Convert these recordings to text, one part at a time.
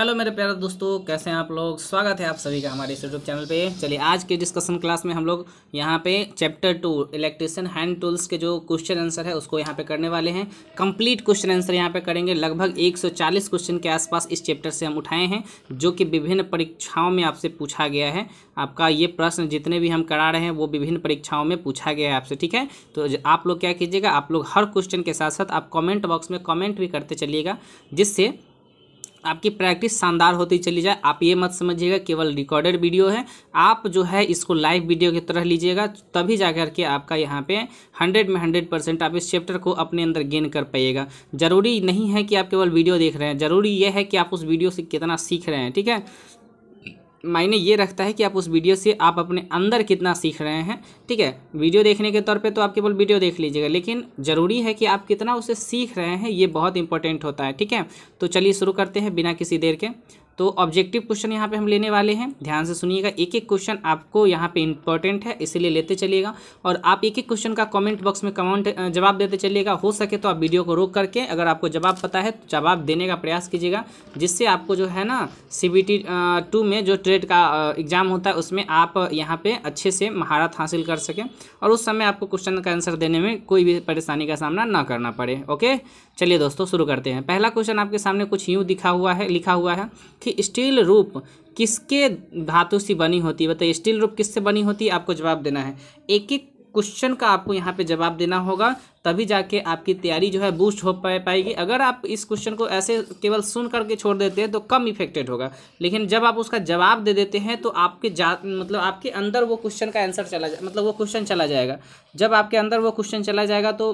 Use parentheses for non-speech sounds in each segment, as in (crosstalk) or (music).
hello मेरे प्यारे दोस्तों कैसे हैं आप लोग स्वागत है आप सभी का हमारे इस यूट्यूब चैनल पे चलिए आज के डिस्कशन क्लास में हम लोग यहाँ पे chapter two electrician hand tools के जो क्वेश्चन आंसर है उसको यहाँ पे करने वाले हैं कंप्लीट क्वेश्चन आंसर यहाँ पे करेंगे लगभग 140 क्वेश्चन के आसपास इस चैप्टर से हम उठाए हैं जो कि विभिन्न परीक्षाओं में आपसे पूछा गया है आपका ये प्रश्न जितने भी हम करा रहे हैं वो विभिन्न परीक्षाओं में पूछा गया है आपसे ठीक है तो आप लोग क्या कीजिएगा आप लोग हर क्वेश्चन के साथ साथ आप कॉमेंट बॉक्स में कॉमेंट भी करते चलिएगा जिससे आपकी प्रैक्टिस शानदार होती चली जाए आप ये मत समझिएगा केवल रिकॉर्डेड वीडियो है आप जो है इसको लाइव वीडियो की तरह लीजिएगा तभी जा कर के आपका यहाँ पे हंड्रेड में हंड्रेड परसेंट आप इस चैप्टर को अपने अंदर गेन कर पाइएगा ज़रूरी नहीं है कि आप केवल वीडियो देख रहे हैं ज़रूरी यह है कि आप उस वीडियो से कितना सीख रहे हैं ठीक है मायने ये रखता है कि आप उस वीडियो से आप अपने अंदर कितना सीख रहे हैं ठीक है वीडियो देखने के तौर पे तो आप केवल वीडियो देख लीजिएगा लेकिन ज़रूरी है कि आप कितना उसे सीख रहे हैं ये बहुत इंपॉर्टेंट होता है ठीक है तो चलिए शुरू करते हैं बिना किसी देर के तो ऑब्जेक्टिव क्वेश्चन यहाँ पे हम लेने वाले हैं ध्यान से सुनिएगा एक एक क्वेश्चन आपको यहाँ पे इंपॉर्टेंट है इसीलिए लेते चलिएगा और आप एक एक क्वेश्चन का कमेंट बॉक्स में कमेंट जवाब देते चलिएगा हो सके तो आप वीडियो को रोक करके अगर आपको जवाब पता है तो जवाब देने का प्रयास कीजिएगा जिससे आपको जो है ना सी बी में जो ट्रेड का एग्ज़ाम होता है उसमें आप यहाँ पर अच्छे से महारत हासिल कर सकें और उस समय आपको क्वेश्चन का आंसर देने में कोई भी परेशानी का सामना ना करना पड़े ओके चलिए दोस्तों शुरू करते हैं पहला क्वेश्चन आपके सामने कुछ यूँ दिखा हुआ है लिखा हुआ है कि कि स्टील रूप किसके धातु से बनी होती है बताइए स्टील रूप किससे बनी होती है आपको जवाब देना है एक एक क्वेश्चन का आपको यहाँ पे जवाब देना होगा तभी जाके आपकी तैयारी जो है बूस्ट हो पाए पाएगी अगर आप इस क्वेश्चन को ऐसे केवल सुन करके छोड़ देते हैं तो कम इफेक्टेड होगा लेकिन जब आप उसका जवाब दे देते हैं तो आपके जा मतलब आपके अंदर वो क्वेश्चन का आंसर चला जा मतलब वो क्वेश्चन चला जाएगा जब आपके अंदर वो क्वेश्चन चला जाएगा तो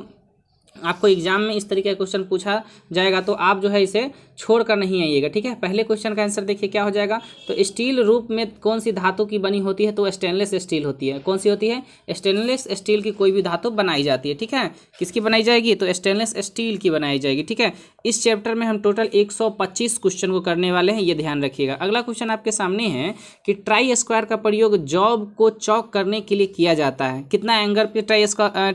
आपको एग्जाम में इस तरीके का क्वेश्चन पूछा जाएगा तो आप जो है इसे छोड़ कर नहीं आइएगा ठीक है पहले क्वेश्चन का आंसर देखिए क्या हो जाएगा तो स्टील रूप में कौन सी धातु की बनी होती है तो स्टेनलेस स्टील होती है कौन सी होती है स्टेनलेस स्टील की कोई भी धातु बनाई जाती है ठीक है किसकी बनाई जाएगी तो स्टेनलेस स्टील की बनाई जाएगी ठीक है इस चैप्टर में हम टोटल 125 क्वेश्चन को करने वाले हैं ये ध्यान रखिएगा अगला क्वेश्चन आपके सामने है कि ट्राई स्क्वायर का प्रयोग जॉब को चौक करने के लिए किया जाता है कितना एंगल पे ट्राई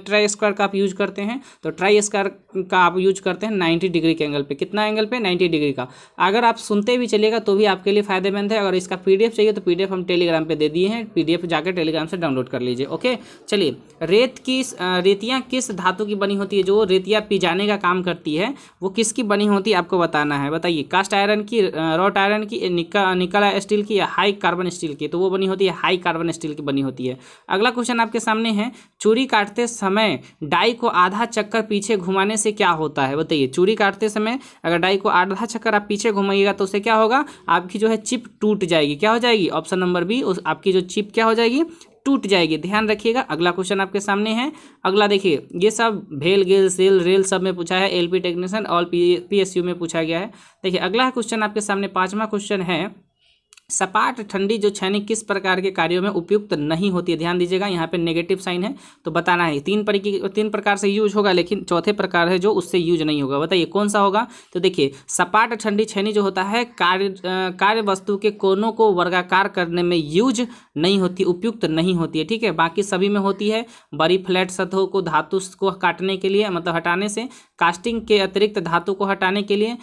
ट्राई स्क्वायर का आप यूज करते हैं तो ट्राई स्क्वायर का आप यूज करते हैं नाइन्टी डिग्री के एंगल पर कितना एंगल पे नाइन्टी डिग्री का अगर आप सुनते भी चलेगा तो भी आपके लिए फायदेमंद है अगर इसका पीडीएफ चाहिए तो पीडीएफ हम टेलीग्राम पर दे दिए हैं पीडीएफ जाकर टेलीग्राम से डाउनलोड कर लीजिए ओके चलिए रेत की रेतियाँ किस धातु की बनी होती है जो रेतियाँ पिजाने का काम करती है वो किसकी किसकी बनी होती है आपको बताना है बताइए कास्ट आयरन की रॉट आयरन की निकल स्टील की या हाई कार्बन स्टील की तो वो बनी होती है हाई कार्बन स्टील की बनी होती है अगला क्वेश्चन आपके सामने है चूरी काटते समय डाई को आधा चक्कर पीछे घुमाने से क्या होता है बताइए चूरी काटते समय अगर डाई को आधा चक्कर आप पीछे घुमाइएगा तो उससे क्या होगा आपकी जो है चिप टूट जाएगी क्या हो जाएगी ऑप्शन नंबर बी आपकी जो चिप क्या हो जाएगी टूट जाएगी ध्यान रखिएगा अगला क्वेश्चन आपके सामने है अगला देखिए ये सब भेल गेल सेल रेल सब में पूछा है एलपी टेक्नीशियन और पीएसयू में पूछा गया है देखिए अगला क्वेश्चन आपके सामने पांचवा क्वेश्चन है सपाट ठंडी जो छैनी किस प्रकार के कार्यों में उपयुक्त नहीं होती है ध्यान दीजिएगा यहाँ पे नेगेटिव साइन है तो बताना है तीन पर तीन प्रकार से यूज होगा लेकिन चौथे प्रकार है जो उससे यूज नहीं होगा बताइए कौन सा होगा तो देखिए सपाट ठंडी छैनी जो होता है कार्य कार्य वस्तु के कोनों को वर्गाकार करने में यूज नहीं होती उपयुक्त नहीं होती है ठीक है बाकी सभी में होती है बड़ी फ्लैट सतहों को धातु को काटने के लिए मतलब हटाने से कास्टिंग के अतिरिक्त धातु को हटाने के लिए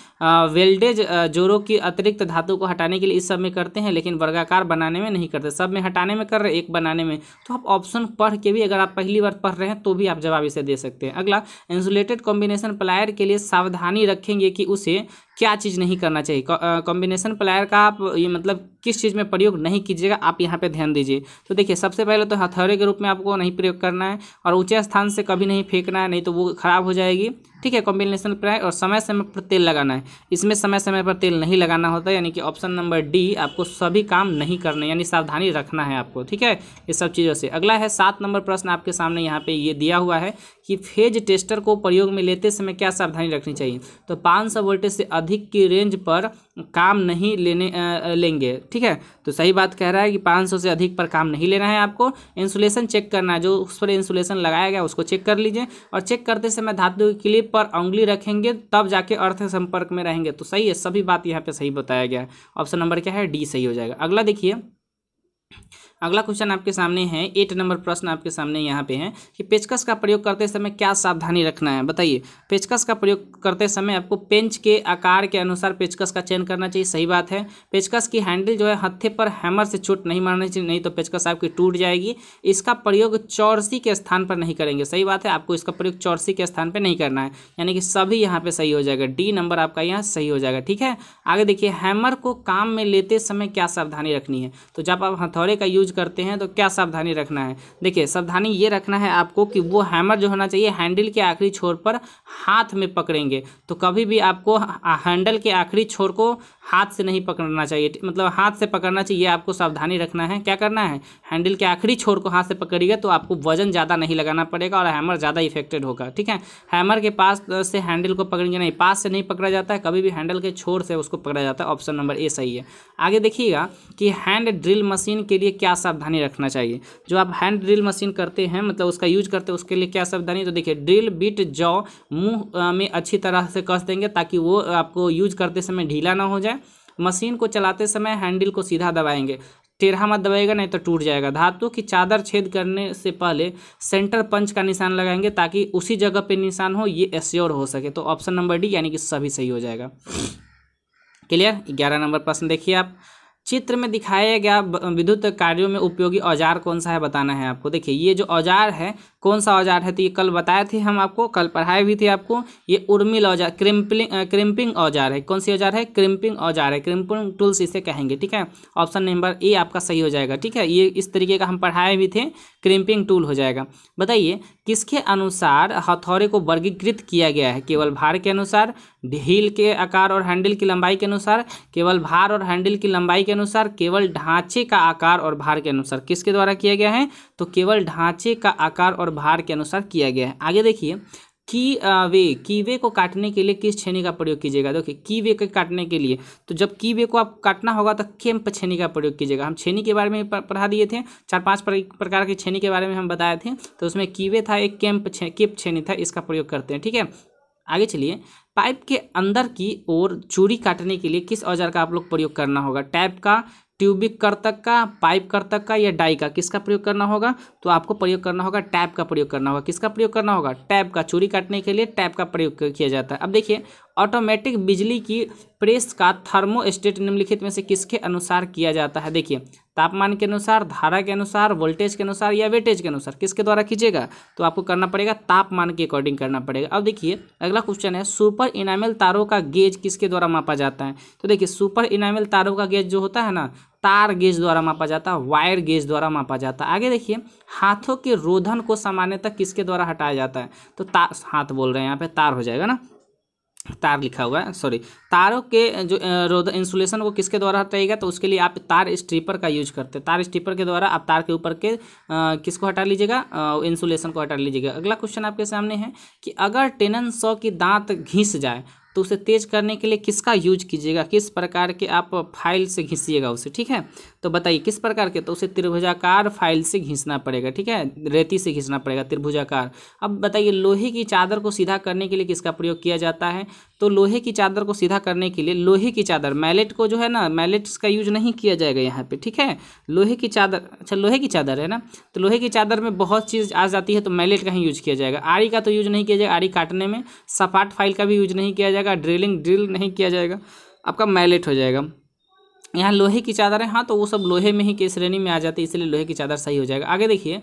वेल्डेज जोरों की अतिरिक्त धातु को हटाने के लिए इस सब में करते हैं लेकिन वर्गाकार बनाने में नहीं करते सब में हटाने में कर रहे एक बनाने में तो आप ऑप्शन पढ़ के भी अगर आप पहली बार पढ़ रहे हैं तो भी आप जवाब इसे दे सकते हैं अगला इंसुलेटेड कॉम्बिनेशन प्लायर के लिए सावधानी रखेंगे कि उसे क्या चीज़ नहीं करना चाहिए कॉम्बिनेशन प्लायर का आप ये मतलब किस चीज़ में प्रयोग नहीं कीजिएगा आप यहाँ पे ध्यान दीजिए तो देखिए सबसे पहले तो हथौड़े के रूप में आपको नहीं प्रयोग करना है और ऊंचे स्थान से कभी नहीं फेंकना है नहीं तो वो ख़राब हो जाएगी ठीक है कॉम्बिनेशन प्राय और समय समय पर तेल लगाना है इसमें समय समय पर तेल नहीं लगाना होता यानी कि ऑप्शन नंबर डी आपको सभी काम नहीं करने यानी सावधानी रखना है आपको ठीक है ये सब चीज़ों से अगला है सात नंबर प्रश्न आपके सामने यहाँ पे ये दिया हुआ है कि फेज टेस्टर को प्रयोग में लेते समय क्या सावधानी रखनी चाहिए तो पाँच सौ वोल्टेज से अधिक की रेंज पर काम नहीं लेने आ, लेंगे ठीक है तो सही बात कह रहा है कि 500 से अधिक पर काम नहीं लेना है आपको इंसुलेशन चेक करना है जो उस पर इंसुलेशन लगाया गया उसको चेक कर लीजिए और चेक करते समय धातु की क्लिप पर उंगली रखेंगे तब जाके अर्थ संपर्क में रहेंगे तो सही है सभी बात यहाँ पे सही बताया गया है ऑप्शन नंबर क्या है डी सही हो जाएगा अगला देखिए अगला क्वेश्चन आपके सामने है एट नंबर प्रश्न आपके सामने यहाँ पे है कि पेचकस का प्रयोग करते समय क्या सावधानी रखना है बताइए पेचकस का प्रयोग करते समय आपको पेंच के आकार के अनुसार पेचकस का चयन करना चाहिए सही बात है पेचकस की हैंडल जो है हत्थे पर हैमर से चोट नहीं मारनी चाहिए नहीं तो पेचकस आपकी टूट जाएगी इसका प्रयोग चौरसी के स्थान पर नहीं करेंगे सही बात है आपको इसका प्रयोग चौरसी के स्थान पर नहीं करना है यानी कि सभी यहाँ पर सही हो जाएगा डी नंबर आपका यहाँ सही हो जाएगा ठीक है आगे देखिए हैमर को काम में लेते समय क्या सावधानी रखनी है तो जब आप हथौड़े का यूज यूज करते हैं तो क्या सावधानी रखना है देखिए सावधानी ये रखना है आपको कि वो हैमर जो होना चाहिए हैंडल के आखिरी छोर पर हाथ में पकड़ेंगे तो कभी भी आपको हैंडल के आखिरी छोर को हाथ से नहीं पकड़ना चाहिए मतलब हाथ से पकड़ना चाहिए आपको सावधानी रखना है क्या करना है हैंडल के आखिरी छोर को हाथ से पकड़िएगा तो आपको वजन ज़्यादा नहीं लगाना पड़ेगा और हैमर ज़्यादा इफेक्टेड होगा ठीक है हैमर के पास से हैंडल को पकड़ेंगे नहीं पास से नहीं पकड़ा जाता है कभी भी हैंडल के छोर से उसको पकड़ा जाता है ऑप्शन नंबर ए सही है आगे देखिएगा कि हैंड ड्रिल मशीन के लिए क्या सावधानी रखना चाहिए जो आप हैंड ड्रिल मशीन करते हैं मतलब उसका यूज करते हैं उसके लिए क्या सावधानी तो देखिए ड्रिल बिट जॉ मुंह में अच्छी तरह से कस देंगे ताकि वो आपको यूज करते समय ढीला ना हो जाए मशीन को चलाते समय हैंडल को सीधा दबाएंगे टेढ़ा मत दबाएगा नहीं तो टूट जाएगा धातु की चादर छेद करने से पहले सेंटर पंच का निशान लगाएंगे ताकि उसी जगह पे निशान हो ये एश्योर हो सके तो ऑप्शन नंबर डी यानी कि सभी सही हो जाएगा क्लियर ग्यारह नंबर प्रश्न देखिए आप चित्र में दिखाया गया विद्युत कार्यों में उपयोगी औजार कौन सा है बताना है आपको देखिए ये जो औजार है कौन सा औजार है तो ये कल बताए थे हम आपको कल पढ़ाए भी थे आपको ये उर्मिल औजार क्रिम्पलिंग क्रिम्पिंग औजार है कौन सी औजार है क्रिम्पिंग औजार है क्रिम्पिंग टूल्स इसे कहेंगे ठीक है ऑप्शन नंबर ए आपका सही हो जाएगा ठीक है ये इस तरीके का हम पढ़ाए भी थे क्रिम्पिंग टूल हो जाएगा बताइए किसके अनुसार हथौड़े को वर्गीकृत किया गया है केवल भार के अनुसार ढील के आकार और हैंडल की लंबाई के अनुसार केवल भार और हैंडल की लंबाई के अनुसार केवल ढांचे का आकार और भार के अनुसार किसके द्वारा किया गया है तो केवल ढांचे का आकार और भार के अनुसार किया गया है आगे देखिए की वे की वे को काटने के लिए किस छेनी का प्रयोग कीजिएगा देखिए की वे को काटने के लिए तो जब की वे को आप काटना होगा तो केम्प छेनी का प्रयोग कीजिएगा हम छेनी के बारे में पढ़ा दिए थे चार पांच प्रकार के छेनी के बारे में हम बताए थे तो उसमें कीवे था एक केम्प छे, केप छेनी था इसका प्रयोग करते हैं ठीक है आगे चलिए पाइप के अंदर की ओर चूड़ी काटने के लिए किस औजार का आप लोग प्रयोग करना होगा टैप का ट्यूबिक करतक का पाइप कर्तक का या डाई का किसका प्रयोग करना होगा तो आपको प्रयोग करना होगा टैप का प्रयोग करना होगा किसका प्रयोग करना होगा टैप का चूड़ी काटने के लिए टैप का प्रयोग किया जाता है अब देखिए ऑटोमेटिक बिजली की प्रेस का थर्मोस्टेट निम्नलिखित में से किसके अनुसार किया जाता है देखिए तापमान के अनुसार धारा के अनुसार वोल्टेज के अनुसार या वेटेज के अनुसार किसके द्वारा खींचेगा तो आपको करना पड़ेगा तापमान के अकॉर्डिंग करना पड़ेगा अब देखिए अगला क्वेश्चन है सुपर इनामिल तारों का गेज किसके द्वारा मापा जाता है तो देखिए सुपर इनामिल तारों का गेज जो होता है ना तार गेज द्वारा मापा जाता है वायर गेज द्वारा मापा जाता है आगे देखिए हाथों के रोधन को सामान्यतः किसके द्वारा हटाया जाता है तो तार हाथ बोल रहे हैं यहाँ पे तार हो जाएगा ना तार लिखा हुआ है सॉरी तारों के जो रोद इंसुलेशन वो किसके द्वारा हटाएगा तो उसके लिए आप तार स्ट्रीपर का यूज करते हैं तार स्ट्रीपर के द्वारा आप तार के ऊपर के आ, किसको हटा लीजिएगा इंसुलेशन को हटा लीजिएगा अगला क्वेश्चन आपके सामने है कि अगर टेनन सौ की दांत घिस जाए तो उसे तेज करने के लिए किसका यूज कीजिएगा किस प्रकार के आप फाइल से घिसिएगा उसे ठीक है तो बताइए किस प्रकार के तो उसे त्रिभुजाकार फाइल से घिसना पड़ेगा ठीक है रेती से घिसना पड़ेगा त्रिभुजाकार अब बताइए लोहे की चादर को सीधा करने के लिए किसका प्रयोग किया जाता है तो लोहे की चादर को सीधा करने के लिए लोहे की चादर मैलेट को जो है ना मैलेट्स का यूज नहीं किया जाएगा यहाँ पे ठीक है लोहे की चादर अच्छा लोहे की चादर है ना तो लोहे की चादर में बहुत चीज़ आ जाती है तो मैलेट का ही यूज किया जाएगा आड़ी का तो यूज नहीं किया जाएगा आड़ी काटने में सपाट फाइल का भी यूज नहीं किया जाएगा ड्रिलिंग ड्रिल नहीं किया जाएगा आपका मैलेट हो जाएगा यहाँ लोहे की चादर है हाँ तो वो सब लोहे में ही के श्रेणी में आ जाती है इसलिए लोहे की चादर सही हो जाएगा आगे देखिए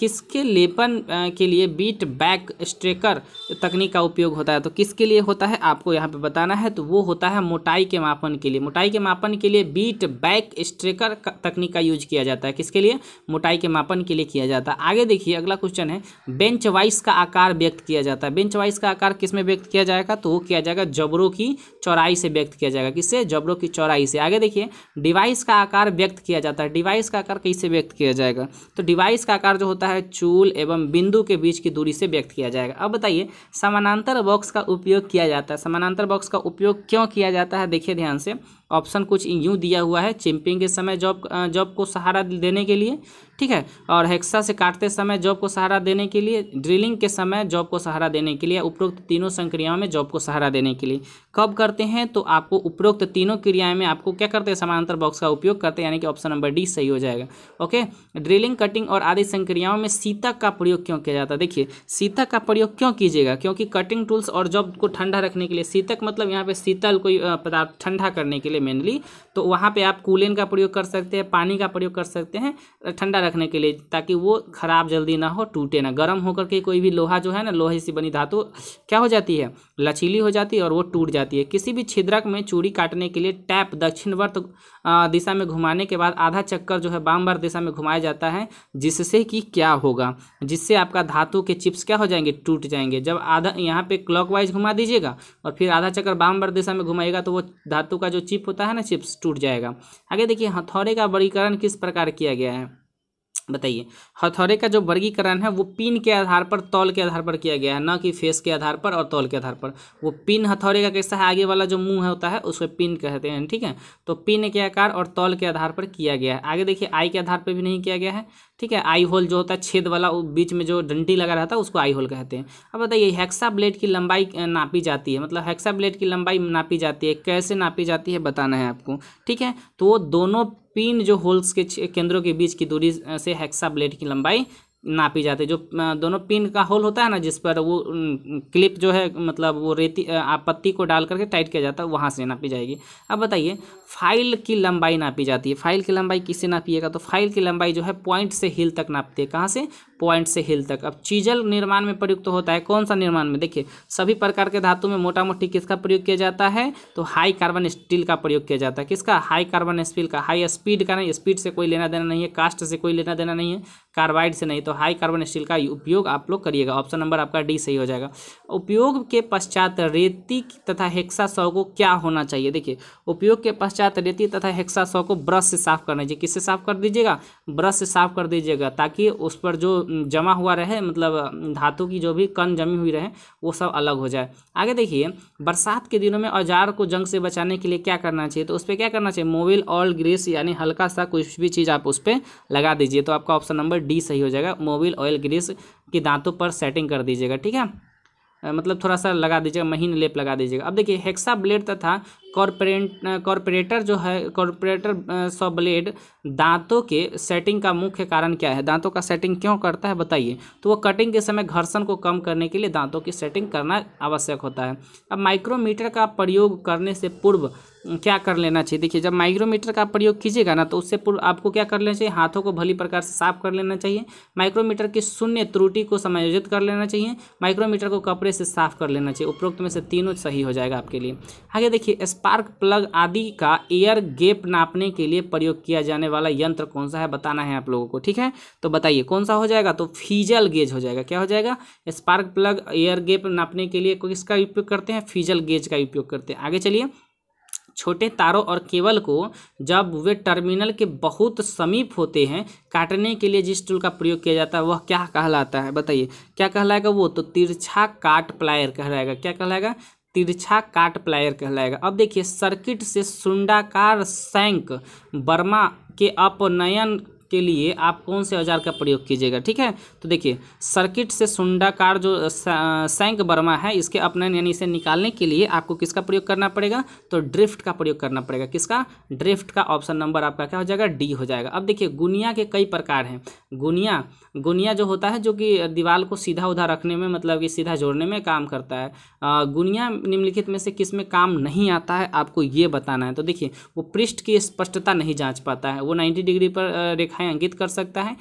किसके लेपन के लिए बीट बैक स्ट्रेकर तकनीक का उपयोग होता है तो किसके लिए होता है आपको यहाँ पे बताना है तो वो होता है मोटाई के मापन के लिए मोटाई के मापन के लिए बीट बैक स्ट्रेकर तकनीक का यूज किया जाता है किसके लिए मोटाई के मापन के लिए किया जाता है आगे देखिए अगला क्वेश्चन है बेंच वाइस का आकार व्यक्त किया जाता है बेंच वाइस का आकार किस में व्यक्त किया जाएगा तो वो किया जाएगा जबरों की चौराई से व्यक्त किया जाएगा किससे जबरों की चौराई से आगे देखिए डिवाइस का आकार व्यक्त किया जाता है डिवाइस का आकार कैसे व्यक्त किया जाएगा तो डिवाइस का आकार जो होता है चूल एवं बिंदु के बीच की दूरी से व्यक्त किया जाएगा अब बताइए समानांतर बॉक्स का उपयोग किया जाता है समानांतर बॉक्स का उपयोग क्यों किया जाता है देखिए ध्यान से ऑप्शन कुछ यूँ दिया हुआ है चिंपिंग के समय जॉब जॉब को सहारा देने के लिए ठीक है और हेक्सा से काटते समय जॉब को सहारा देने के लिए ड्रिलिंग के समय जॉब को सहारा देने के लिए उपरोक्त तीनों संक्रियाओं में जॉब को सहारा देने के लिए कब करते हैं तो आपको उपरोक्त तीनों क्रियाएं में आपको क्या करते हैं समानांतर बॉक्स का उपयोग करते हैं यानी कि ऑप्शन नंबर डी सही हो जाएगा ओके ड्रिलिंग कटिंग और आदि संक्रियाओं में सीतक का प्रयोग क्यों किया जाता है देखिए सीतक का प्रयोग क्यों कीजिएगा क्योंकि कटिंग टूल्स और जॉब को ठंडा रखने के लिए सीतक मतलब यहाँ पे शीतल कोई पदार्थ ठंडा करने के लिए लिए मेनली तो वहाँ पे आप कूलेन का प्रयोग कर सकते हैं पानी का प्रयोग कर सकते हैं ठंडा रखने के लिए ताकि वो ख़राब जल्दी ना हो टूटे ना गर्म होकर के कोई भी लोहा जो है ना लोहे से बनी धातु क्या हो जाती है लचीली हो जाती है और वो टूट जाती है किसी भी छिद्रक में चूड़ी काटने के लिए टैप दक्षिणवर्त दिशा में घुमाने के बाद आधा चक्कर जो है वामवर्त दिशा में घुमाया जाता है जिससे कि क्या होगा जिससे आपका धातु के चिप्स क्या हो जाएंगे टूट जाएंगे जब आधा यहाँ पे क्लॉकवाइज घुमा दीजिएगा और फिर आधा चक्कर वामवर्त दिशा में घुमाएगा तो वो धातु का जो चिप होता है ना चिप्स टूट जाएगा आगे देखिए हथौड़े का वर्गीकरण किस प्रकार किया गया है बताइए हथौड़े का जो वर्गीकरण है वो पिन के आधार पर तौल के आधार पर किया गया है ना कि फेस के आधार पर और तौल के आधार पर वो पिन हथौड़े का कैसा है आगे वाला जो मुंह है होता है उसको पिन कहते हैं ठीक है तो पिन के आकार और तौल के आधार पर किया गया है आगे देखिए आई के आधार पर भी नहीं किया गया है ठीक है आई होल जो होता है छेद वाला बीच में जो डंडी लगा रहता है उसको आई होल कहते हैं अब बताइए हेक्सा ब्लेड की लंबाई नापी जाती है मतलब हैक्सा ब्लेड की लंबाई नापी जाती है कैसे नापी जाती है बताना है आपको ठीक है तो वो दोनों पिन जो होल्स के केंद्रों के बीच की दूरी से हेक्सा ब्लेड की लंबाई नापी जाती है जो दोनों पिन का होल होता है ना जिस पर वो क्लिप जो है मतलब वो रेती आप पत्ती को डाल करके टाइट किया जाता है वहाँ से नापी जाएगी अब बताइए फाइल की लंबाई नापी जाती है फाइल की लंबाई किससे नापिएगा तो फाइल की लंबाई जो है पॉइंट से हिल तक नापती है कहाँ से पॉइंट से हिल तक अब चीजल निर्माण में प्रयुक्त तो होता है कौन सा निर्माण में देखिए सभी प्रकार के धातु में मोटा मोटी किसका प्रयोग किया जाता है तो हाई कार्बन स्टील का प्रयोग किया जाता है किसका हाई कार्बन स्टील का हाई स्पीड का नहीं स्पीड से कोई लेना देना नहीं है कास्ट से कोई लेना देना नहीं है कार्बाइड से नहीं तो हाई कार्बन स्टील का उपयोग आप लोग करिएगा ऑप्शन नंबर आपका डी सही हो जाएगा उपयोग के पश्चात रेती तथा हेक्सा सौ को क्या होना चाहिए देखिए उपयोग के पश्चात रेती तथा हेक्सा सौ को ब्रश से साफ करना चाहिए किससे साफ कर दीजिएगा ब्रश से साफ कर दीजिएगा ताकि उस पर जो जमा हुआ रहे मतलब धातु की जो भी कण जमी हुई रहे वो सब अलग हो जाए आगे देखिए बरसात के दिनों में औजार को जंग से बचाने के लिए क्या करना चाहिए तो उस पर क्या करना चाहिए मोबिल ऑल ग्रीस यानी हल्का सा कुछ भी चीज़ आप उस पर लगा दीजिए तो आपका ऑप्शन नंबर डी सही हो जाएगा मोबिल ऑयल ग्रीस की दांतों पर सेटिंग कर दीजिएगा ठीक है मतलब थोड़ा सा लगा दीजिएगा महीन लेप लगा दीजिएगा अब देखिए हेक्सा ब्लेड तथा कॉरपोरेट कॉरपोरेटर जो है कॉरपोरेटर सॉ ब्लेड दांतों के सेटिंग का मुख्य कारण क्या है दांतों का सेटिंग क्यों करता है बताइए तो वो कटिंग के समय घर्षण को कम करने के लिए दांतों की सेटिंग करना आवश्यक होता है अब माइक्रोमीटर का प्रयोग करने से पूर्व क्या कर लेना चाहिए देखिए जब माइक्रोमीटर का प्रयोग कीजिएगा ना तो उससे पूर्व आपको क्या कर लेना चाहिए हाथों को भली प्रकार से साफ कर लेना चाहिए माइक्रोमीटर की शून्य त्रुटि को समायोजित कर लेना चाहिए माइक्रोमीटर को कपड़े से साफ कर लेना चाहिए उपरोक्त में से तीनों सही हो जाएगा आपके लिए आगे देखिए स्पार्क प्लग आदि का एयर गेप नापने के लिए प्रयोग किया जाने वाला यंत्र कौन सा है बताना है आप लोगों को ठीक है तो बताइए कौन सा हो जाएगा तो फीजल गेज हो जाएगा क्या हो जाएगा स्पार्क प्लग एयर गेप नापने के लिए किसका उपयोग करते हैं फीजल गेज का उपयोग करते हैं आगे चलिए छोटे तारों और केबल को जब वे टर्मिनल के बहुत समीप होते हैं काटने के लिए जिस टूल का प्रयोग किया जाता है वह क्या कहलाता है बताइए क्या कहलाएगा वो तो तिरछा काट प्लायर कहलाएगा क्या कहलाएगा तिरछा काट प्लायर कहलाएगा अब देखिए सर्किट से सुंडाकार सैंक बर्मा के अपनयन के लिए आप कौन से औजार का प्रयोग कीजिएगा ठीक है तो देखिए सर्किट से सुंडाकार जो सैंक बर्मा है इसके अपने यानी इसे निकालने के लिए आपको किसका प्रयोग करना पड़ेगा तो ड्रिफ्ट का प्रयोग करना पड़ेगा किसका ड्रिफ्ट का ऑप्शन नंबर आपका क्या हो जाएगा डी हो जाएगा अब देखिए गुनिया के कई प्रकार हैं गुनिया गुनिया जो होता है जो कि दीवार को सीधा उधा रखने में मतलब कि सीधा जोड़ने में काम करता है गुनिया निम्नलिखित में से किस में काम नहीं आता है आपको ये बताना है तो देखिए वो पृष्ठ की स्पष्टता नहीं जांच पाता है वो नाइन्टी डिग्री पर रेखा अंकित कर सकता है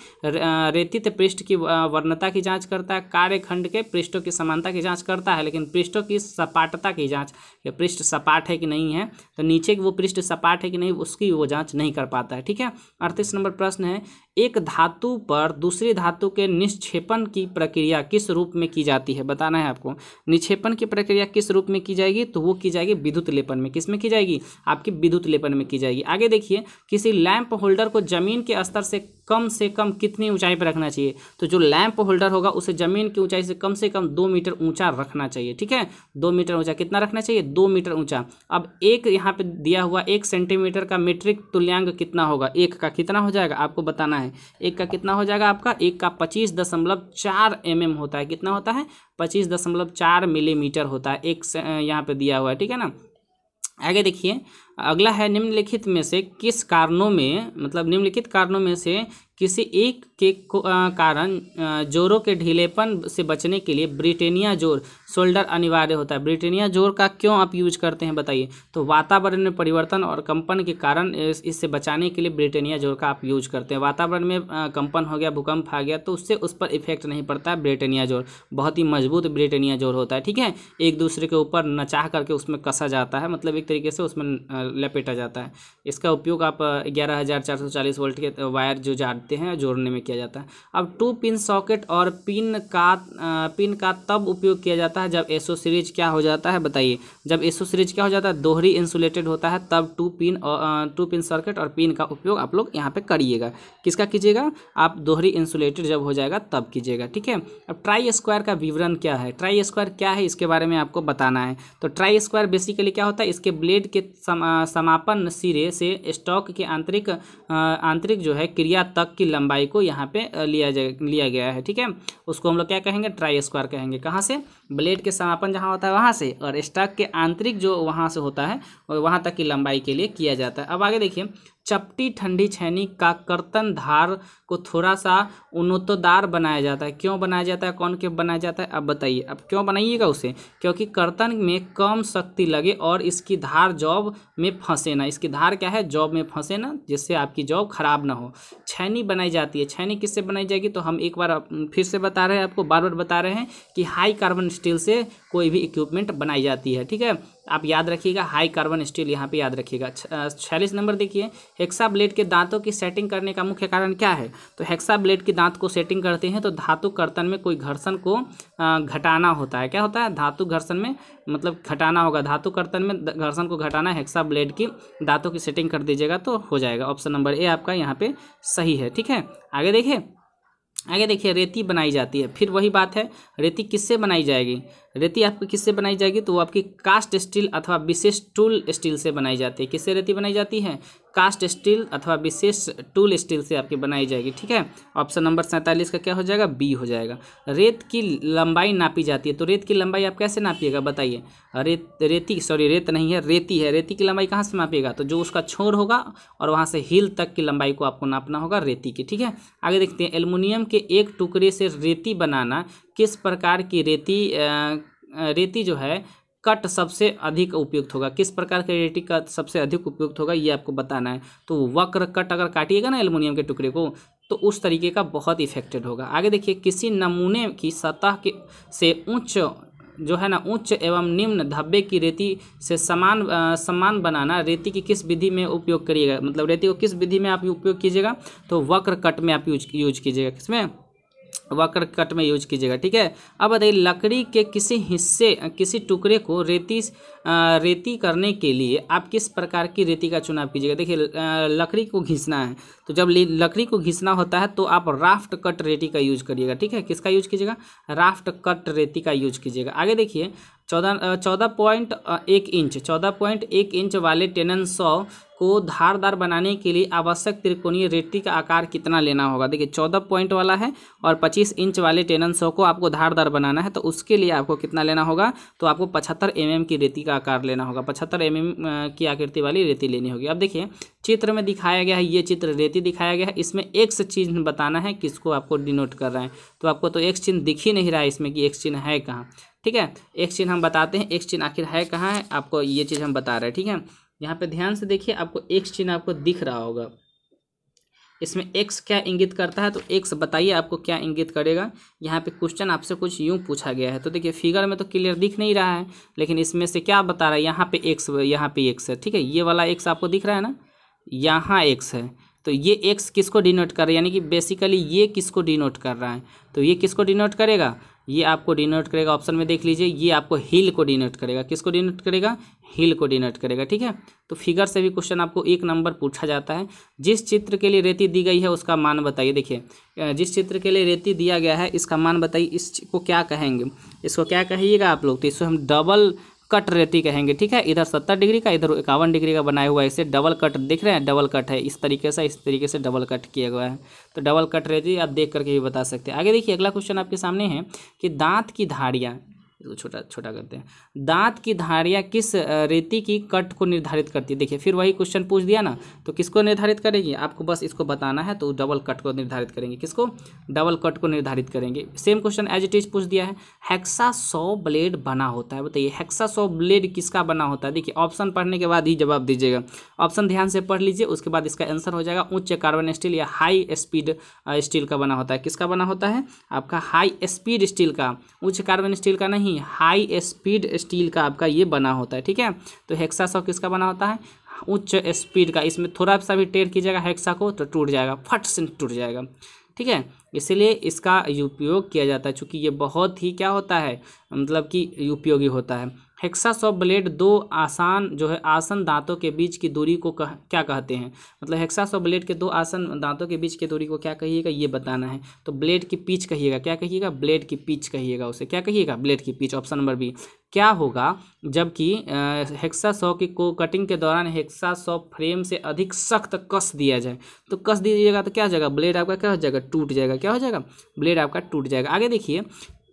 रेतित पृष्ठ की वर्णता की जाँच करता है कार्यखंड के पृष्ठों की समानता की जाँच करता है लेकिन पृष्ठों की सपाटता की जाँच पृष्ठ सपाट है कि नहीं है तो नीचे वो पृष्ठ सपाट है कि नहीं उसकी वो जाँच नहीं कर पाता है ठीक है अड़तीस नंबर प्रश्न है एक धातु पर दूसरी धातु के निक्षेपण की प्रक्रिया किस रूप में की जाती है बताना है आपको निक्षेपण की प्रक्रिया किस रूप में की जाएगी तो वो की जाएगी विद्युत लेपन में किस में की जाएगी आपकी विद्युत लेपन में की जाएगी आगे देखिए किसी लैंप होल्डर को जमीन के स्तर से कम से कम कितनी ऊंचाई पर रखना चाहिए तो जो लैंप होल्डर होगा उसे ज़मीन की ऊंचाई से कम से कम दो मीटर ऊंचा रखना चाहिए ठीक है दो मीटर ऊंचा कितना रखना चाहिए दो मीटर ऊंचा अब एक यहाँ पे दिया हुआ एक सेंटीमीटर का मीट्रिक तुल्यांग कितना होगा एक का कितना हो जाएगा आपको बताना है एक का कितना हो जाएगा आपका एक का पच्चीस दशमलव चार एम एम होता है कितना होता है पच्चीस दशमलव चार मिलीमीटर होता है एक यहाँ पे दिया हुआ है ठीक है ना आगे देखिए अगला है निम्नलिखित में से किस कारणों में मतलब निम्नलिखित कारणों में से किसी एक के कारण जोरों के ढीलेपन से बचने के लिए ब्रिटेनिया जोर शोल्डर अनिवार्य होता है ब्रिटेनिया जोर का क्यों आप यूज करते हैं बताइए तो वातावरण में परिवर्तन और कंपन के कारण इससे बचाने के लिए ब्रिटेनिया जोर का आप यूज करते हैं वातावरण में कंपन हो गया भूकंप आ गया तो उससे उस पर इफेक्ट नहीं पड़ता है ब्रिटेनिया जोर बहुत ही मजबूत ब्रिटेनिया जोर होता है ठीक है एक दूसरे के ऊपर नचाह करके उसमें कसा जाता है मतलब एक तरीके से उसमें लपेटा जाता है इसका उपयोग आप ग्यारह वोल्ट के वायर जो जा काटते हैं जोड़ने में किया जाता है अब टू पिन सॉकेट और पिन का पिन का तब उपयोग किया जाता है जब एसो सीरीज क्या हो जाता है बताइए जब एसो सीरीज क्या हो जाता है दोहरी इंसुलेटेड होता है तब टू पिन और टू पिन सॉकेट और पिन का उपयोग आप लोग यहाँ पर करिएगा किसका कीजिएगा आप दोहरी इंसुलेटेड जब हो जाएगा तब कीजिएगा ठीक है अब ट्राई स्क्वायर का विवरण क्या है ट्राई स्क्वायर क्या है इसके बारे में आपको बताना है तो ट्राई स्क्वायर बेसिकली क्या होता है इसके ब्लेड के समापन सिरे से स्टॉक के आंतरिक आंतरिक जो है क्रिया तक की लंबाई को यहाँ पे लिया जा लिया गया है ठीक है उसको हम लोग क्या कहेंगे ट्राई स्क्वायर कहेंगे कहाँ से ब्लेड के समापन जहाँ होता है वहाँ से और स्टाक के आंतरिक जो वहाँ से होता है वहाँ तक की लंबाई के लिए किया जाता है अब आगे देखिए चपटी ठंडी छैनी का कर्तन धार को थोड़ा सा उन्नतदार बनाया जाता है क्यों बनाया जाता है कौन के बनाया जाता है अब बताइए अब क्यों बनाइएगा उसे क्योंकि कर्तन में कम शक्ति लगे और इसकी धार जॉब में फंसे ना इसकी धार क्या है जॉब में फंसे ना जिससे आपकी जॉब खराब ना हो छैनी बनाई जाती है छैनी किससे बनाई जाएगी तो हम एक बार फिर से बता रहे हैं आपको बार बार बता रहे हैं कि हाई कार्बन स्टील से कोई भी इक्विपमेंट बनाई जाती है ठीक है आप याद रखिएगा हाई कार्बन स्टील यहाँ पे याद रखिएगा छियालीस नंबर देखिए हेक्सा ब्लेड के दांतों की सेटिंग करने का मुख्य कारण क्या है तो हेक्सा ब्लेड के दांत को सेटिंग करते हैं तो धातु कर्तन में कोई घर्षण को घटाना होता है क्या होता है धातु घर्षण में मतलब घटाना होगा धातु कर्तन में घर्षण को घटाना हेक्सा ब्लेड की दांतों की सेटिंग कर दीजिएगा तो हो जाएगा ऑप्शन नंबर ए आपका यहाँ पे सही है ठीक है आगे देखिए आगे देखिए रेती बनाई जाती है फिर वही बात है रेती किससे बनाई जाएगी रेती आपको किससे बनाई जाएगी तो वो आपकी कास्ट स्टील अथवा विशेष टूल स्टील से बनाई जाती है किससे रेती बनाई जाती है कास्ट स्टील अथवा विशेष टूल स्टील से आपकी बनाई जाएगी ठीक है ऑप्शन नंबर सैंतालीस का क्या हो जाएगा बी हो जाएगा रेत की लंबाई नापी जाती है तो रेत की लंबाई आप कैसे नापिएगा बताइए रेत रेती सॉरी रेत नहीं है रेती है रेती की लंबाई कहाँ से नापिएगा तो जो उसका छोर होगा और वहाँ से हिल तक की लंबाई को आपको नापना होगा रेती की ठीक है आगे देखते हैं एलमुनियम के एक टुकड़े से रेती बनाना किस प्रकार की रेती रेती जो है कट सबसे अधिक उपयुक्त होगा किस प्रकार के रेती कट सबसे अधिक उपयुक्त होगा ये आपको बताना है तो वक्र कट अगर काटिएगा ना एल्युमिनियम के टुकड़े को तो उस तरीके का बहुत इफेक्टेड होगा आगे देखिए किसी नमूने की सतह के से उच्च जो है ना उच्च एवं निम्न धब्बे की रेती से समान आ, समान बनाना रेती की किस विधि में उपयोग करिएगा मतलब रेती को किस विधि में आप उपयोग कीजिएगा तो वक्र कट में आप यूज यूज कीजिएगा किसमें वक्र कट में यूज कीजिएगा ठीक है अब बताइए लकड़ी के किसी हिस्से किसी टुकड़े को रेती रेती करने के लिए आप किस प्रकार की रेती का चुनाव कीजिएगा देखिए लकड़ी को घिसना है तो जब लकड़ी को घिसना होता है तो आप राफ्ट कट रेती का यूज करिएगा ठीक है किसका यूज कीजिएगा राफ्ट कट रेती का यूज कीजिएगा आगे देखिए चौदह चौदह पॉइंट एक इंच चौदह पॉइंट एक इंच वाले टेनन सौ को धारदार बनाने के लिए आवश्यक त्रिकोणीय रेटी का आकार कितना लेना होगा देखिए चौदह पॉइंट वाला है और पच्चीस इंच वाले टेनन सौ को आपको धारदार बनाना है तो उसके लिए आपको कितना लेना होगा तो आपको पचहत्तर एम की रेती का आकार लेना होगा पचहत्तर एम की आकृति वाली रेती लेनी होगी अब देखिए चित्र में दिखाया गया है ये चित्र रेती दिखाया गया है इसमें एक चिन्ह बताना है किसको आपको डिनोट कर रहे हैं तो आपको तो एक चिन्ह दिख ही नहीं रहा है इसमें कि एक चिन्ह है कहाँ ठीक है एक्स चिन्ह हम बताते हैं एक्स चिन्ह आखिर है कहाँ है आपको ये चीज़ हम बता रहे हैं ठीक है यहाँ पे ध्यान से देखिए आपको एक्स चिन्ह आपको दिख रहा होगा इसमें एक्स क्या इंगित करता है तो एक्स बताइए आपको क्या इंगित करेगा यहाँ पे क्वेश्चन आपसे कुछ यूँ पूछा गया है तो देखिए फिगर में तो क्लियर दिख नहीं रहा है लेकिन इसमें से क्या बता रहा है यहाँ पे एक्स यहाँ पे एक्स है ठीक है ये वाला एक्स आपको दिख रहा है ना यहाँ एक्स है तो ये एक्स किसको डिनोट कर रहा है यानी कि बेसिकली ये किसको डिनोट कर रहा है तो ये किसको डिनोट करेगा ये आपको डिनोट करेगा ऑप्शन में देख लीजिए ये आपको हिल को डिनोट करेगा किसको डिनोट करेगा हिल को डिनोट करेगा ठीक है तो फिगर से भी क्वेश्चन आपको एक नंबर पूछा जाता है जिस चित्र के लिए रेती दी गई है उसका मान बताइए देखिए जिस चित्र के लिए रेती दिया गया है इसका मान बताइए इसको क्या कहेंगे इसको क्या कहिएगा आप लोग तो इसको हम डबल कट रेती कहेंगे ठीक है इधर सत्तर डिग्री का इधर इक्यावन डिग्री का बनाया हुआ है इसे डबल कट देख रहे हैं डबल कट है इस तरीके से इस तरीके से डबल कट किया गया है तो डबल कट रेती आप देख करके भी बता सकते हैं आगे देखिए अगला क्वेश्चन आपके सामने है कि दांत की धारियाँ इसको छोटा छोटा करते हैं दांत की धारियाँ किस रेती की कट को निर्धारित करती है देखिए फिर वही क्वेश्चन पूछ दिया ना तो किसको निर्धारित करेगी आपको बस इसको बताना है तो डबल कट को निर्धारित करेंगे किसको डबल कट को निर्धारित करेंगे same question as it is पूछ दिया है हेक्सा सौ ब्लेड बना होता है बताइए हेक्सा सौ ब्लेड किसका बना होता है देखिए ऑप्शन पढ़ने के बाद ही जवाब दीजिएगा ऑप्शन ध्यान से पढ़ लीजिए उसके बाद इसका आंसर हो जाएगा उच्च कार्बन स्टील या हाई स्पीड स्टील का बना होता है किसका बना होता है आपका हाई स्पीड स्टील का उच्च कार्बन स्टील का नहीं नहीं हाई स्पीड स्टील का आपका ये बना होता है ठीक है तो हेक्सा सौ किसका बना होता है उच्च स्पीड का इसमें थोड़ा सा भी टेर कीजिएगा हेक्सा को तो टूट जाएगा फट से टूट जाएगा ठीक है इसलिए इसका उपयोग किया जाता है चूँकि ये बहुत ही क्या होता है मतलब कि उपयोगी होता है हेक्सा ब्लेड दो आसान जो है आसन दांतों के बीच की दूरी को कह क्या कहते हैं मतलब हेक्सा ब्लेड के दो आसन दांतों के बीच की दूरी को क्या कहिएगा ये बताना है तो ब्लेड की पीच कहिएगा क्या कहिएगा ब्लेड की पीच कहिएगा उसे क्या कहिएगा ब्लेड की पीच ऑप्शन नंबर बी क्या होगा जबकि हेक्सा सौ की को कटिंग के दौरान हेक्सा सौ फ्रेम से अधिक सख्त कस दिया जाए तो कस दीजिएगा तो क्या हो जाएगा ब्लेड आपका क्या हो जाएगा टूट जाएगा क्या हो जाएगा ब्लेड आपका टूट जाएगा आगे देखिए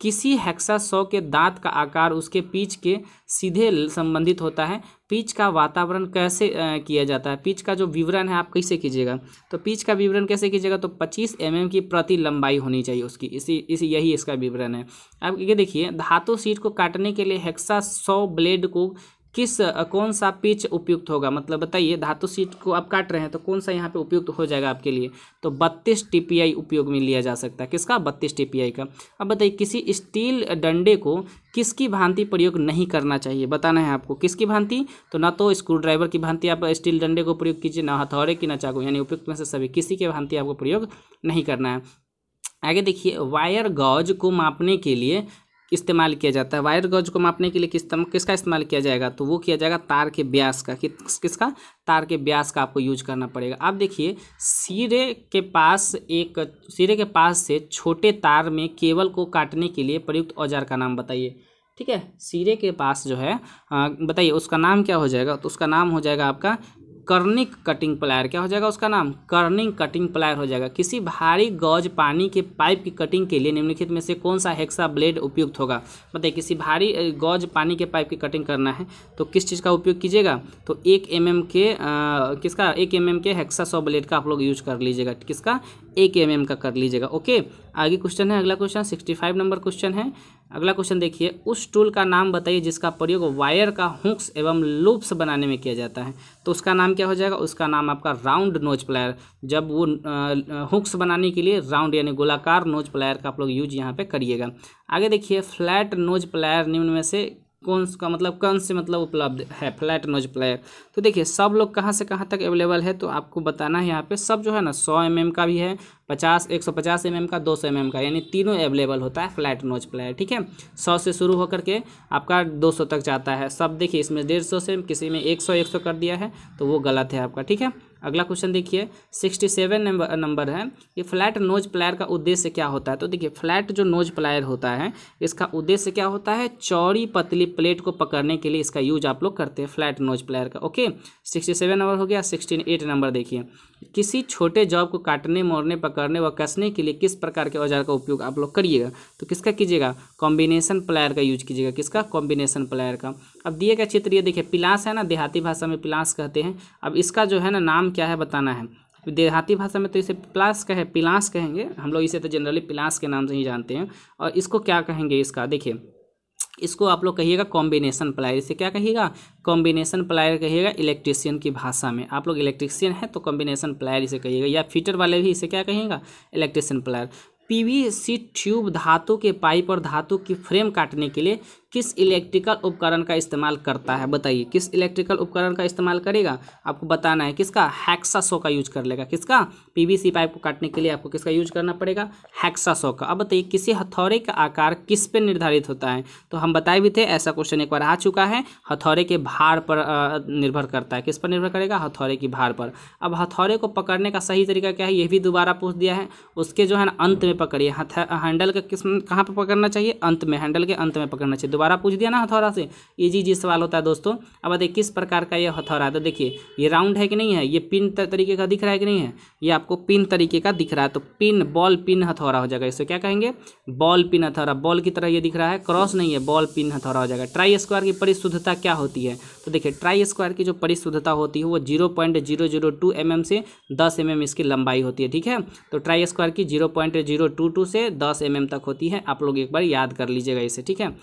किसी हेक्सा सौ के दांत का आकार उसके पीच के सीधे संबंधित होता है पीच का वातावरण कैसे किया जाता है पीच का जो विवरण है आप कैसे कीजिएगा तो पीच का विवरण कैसे कीजिएगा तो 25 एम mm की प्रति लंबाई होनी चाहिए उसकी इसी इसी यही इसका विवरण है अब ये देखिए धातु सीट को काटने के लिए हेक्सा सौ ब्लेड को किस कौन सा पिच उपयुक्त होगा मतलब बताइए धातु सीट को आप काट रहे हैं तो कौन सा यहाँ पे उपयुक्त हो जाएगा आपके लिए तो बत्तीस टीपीआई उपयोग में लिया जा सकता है किसका बत्तीस टीपीआई का अब बताइए किसी स्टील डंडे को किसकी भांति प्रयोग नहीं करना चाहिए बताना है आपको किसकी भांति तो ना तो स्क्रू ड्राइवर की भांति आप स्टील डंडे को प्रयोग कीजिए ना हथौड़े की ना चाकू यानी उपयुक्त में से सभी किसी के भांति आपको प्रयोग नहीं करना है आगे देखिए वायर गॉज को मापने के लिए इस्तेमाल किया जाता है वायर गज को मापने के लिए किस किसका इस्तेमाल किया जाएगा तो वो किया जाएगा तार के ब्यास का कि, किसका तार के ब्यास का आपको यूज करना पड़ेगा आप देखिए सिरे के पास एक सिरे के पास से छोटे तार में केबल को काटने के लिए प्रयुक्त औजार का नाम बताइए ठीक है सिरे के पास जो है बताइए उसका नाम क्या हो जाएगा तो उसका नाम हो जाएगा आपका कर्निक कटिंग प्लायर क्या हो जाएगा उसका नाम कर्निंग कटिंग प्लायर हो जाएगा किसी भारी गौज पानी के पाइप की कटिंग के लिए निम्नलिखित में से कौन सा हेक्सा ब्लेड उपयुक्त होगा बताइए किसी भारी गौज पानी के पाइप की कटिंग करना है तो किस चीज़ का उपयोग कीजिएगा तो एक एम mm के आ, किसका एक एम mm के हेक्सा सौ ब्लेड का आप लोग यूज कर लीजिएगा किसका एक एम mm का कर लीजिएगा ओके आगे क्वेश्चन है अगला question sixty five number question है अगला क्वेश्चन देखिए उस टूल का नाम बताइए जिसका प्रयोग वायर का हुक्स एवं लूप्स बनाने में किया जाता है तो उसका नाम क्या हो जाएगा उसका नाम आपका राउंड नोज प्लायर जब वो हुक्स बनाने के लिए राउंड यानी गोलाकार नोज प्लायर का आप लोग यूज यहाँ पे करिएगा आगे देखिए फ्लैट नोज प्लायर निम्न में से कौन का मतलब कौन से मतलब उपलब्ध है फ्लैट नोज प्लेयर तो देखिए सब लोग कहाँ से कहाँ तक अवेलेबल है तो आपको बताना है यहाँ पे सब जो है ना सौ एम mm का भी है पचास एक सौ पचास एम का दो सौ एम का यानी तीनों अवेलेबल होता है फ्लैट नोज प्लेयर ठीक है सौ से शुरू होकर के आपका दो सौ तक जाता है सब देखिए इसमें डेढ़ सौ से किसी में एक सौ एक सौ कर दिया है तो वो गलत है आपका ठीक है अगला क्वेश्चन देखिए सिक्सटी सेवन नंबर नंबर है ये फ्लैट नोज प्लायर का उद्देश्य क्या होता है तो देखिए फ्लैट जो नोज प्लायर होता है इसका उद्देश्य क्या होता है चौड़ी पतली प्लेट को पकड़ने के लिए इसका यूज आप लोग करते हैं फ्लैट नोज प्लायर का ओके सिक्सटी सेवन नंबर हो गया सिक्सटी एट नंबर देखिए किसी छोटे जॉब को काटने मोड़ने पकड़ने व कसने के लिए किस प्रकार के औजार का उपयोग आप लोग करिएगा तो किसका कीजिएगा कॉम्बिनेशन प्लायर का यूज कीजिएगा किसका कॉम्बिनेशन प्लायर का अब दिए गए चित्र ये देखिए पिलास है ना देहाती भाषा में पिलास कहते हैं अब इसका जो है ना नाम क्या है बताना है देहाती भाषा में तो इसे प्लास कहे पिलास कहेंगे हम लोग इसे तो जनरली पिलास के नाम से ही जानते हैं और इसको क्या कहेंगे इसका देखिए इसको आप लोग कहिएगा कॉम्बिनेशन प्लायर इसे क्या कहिएगा कॉम्बिनेशन प्लायर कहिएगा इलेक्ट्रिशियन की भाषा में आप लोग इलेक्ट्रिशियन है तो कॉम्बिनेशन प्लायर इसे कहिएगा या फीटर वाले भी इसे क्या कहेगा इलेक्ट्रिशियन प्लायर पीवीसी ट्यूब धातु के पाइप और धातु की फ्रेम काटने के लिए किस इलेक्ट्रिकल उपकरण का इस्तेमाल करता है बताइए किस इलेक्ट्रिकल उपकरण का इस्तेमाल करेगा आपको बताना है किसका हैक्सा सो का यूज कर लेगा किसका पीवीसी पाइप को काटने के लिए आपको किसका यूज करना पड़ेगा हैक्सा सो का अब बताइए किसी हथौड़े का आकार किस पे निर्धारित होता है तो हम बताए भी थे ऐसा क्वेश्चन एक बार आ चुका है हथौड़े के भार पर निर्भर करता है किस पर निर्भर करेगा हथौड़े की भार पर अब हथौड़े को पकड़ने का सही तरीका क्या है यह भी दोबारा पूछ दिया है उसके जो है ना अंत में पकड़िए हैंडल का किस कहाँ पर पकड़ना चाहिए अंत में हैंडल के अंत में पकड़ना चाहिए दोबारा पूछ दिया ना हथौरा से इजी जी सवाल होता है दोस्तों अब देखिए किस प्रकार का ये हथौरा है तो देखिए ये राउंड है कि नहीं है ये पिन तरीके का दिख रहा है कि नहीं है ये आपको पिन तरीके का दिख रहा है तो पिन बॉल पिन हथौरा हो जाएगा इसे क्या कहेंगे बॉल पिन हथौरा बॉल की तरह ये दिख रहा है क्रॉस नहीं है बॉल पिन हथौरा हो जाएगा ट्राई स्क्वायर की परिशुद्धता क्या होती है तो देखिए ट्राई स्क्वायर की जो परिशुद्धता होती है वो zero point zero zero two M M से दस एम एम इसकी लंबाई होती है ठीक है तो ट्राई स्क्वायर की zero point zero two two से दस एम एम तक होती है आप लोग एक बार याद कर लीजिएगा इसे ठीक है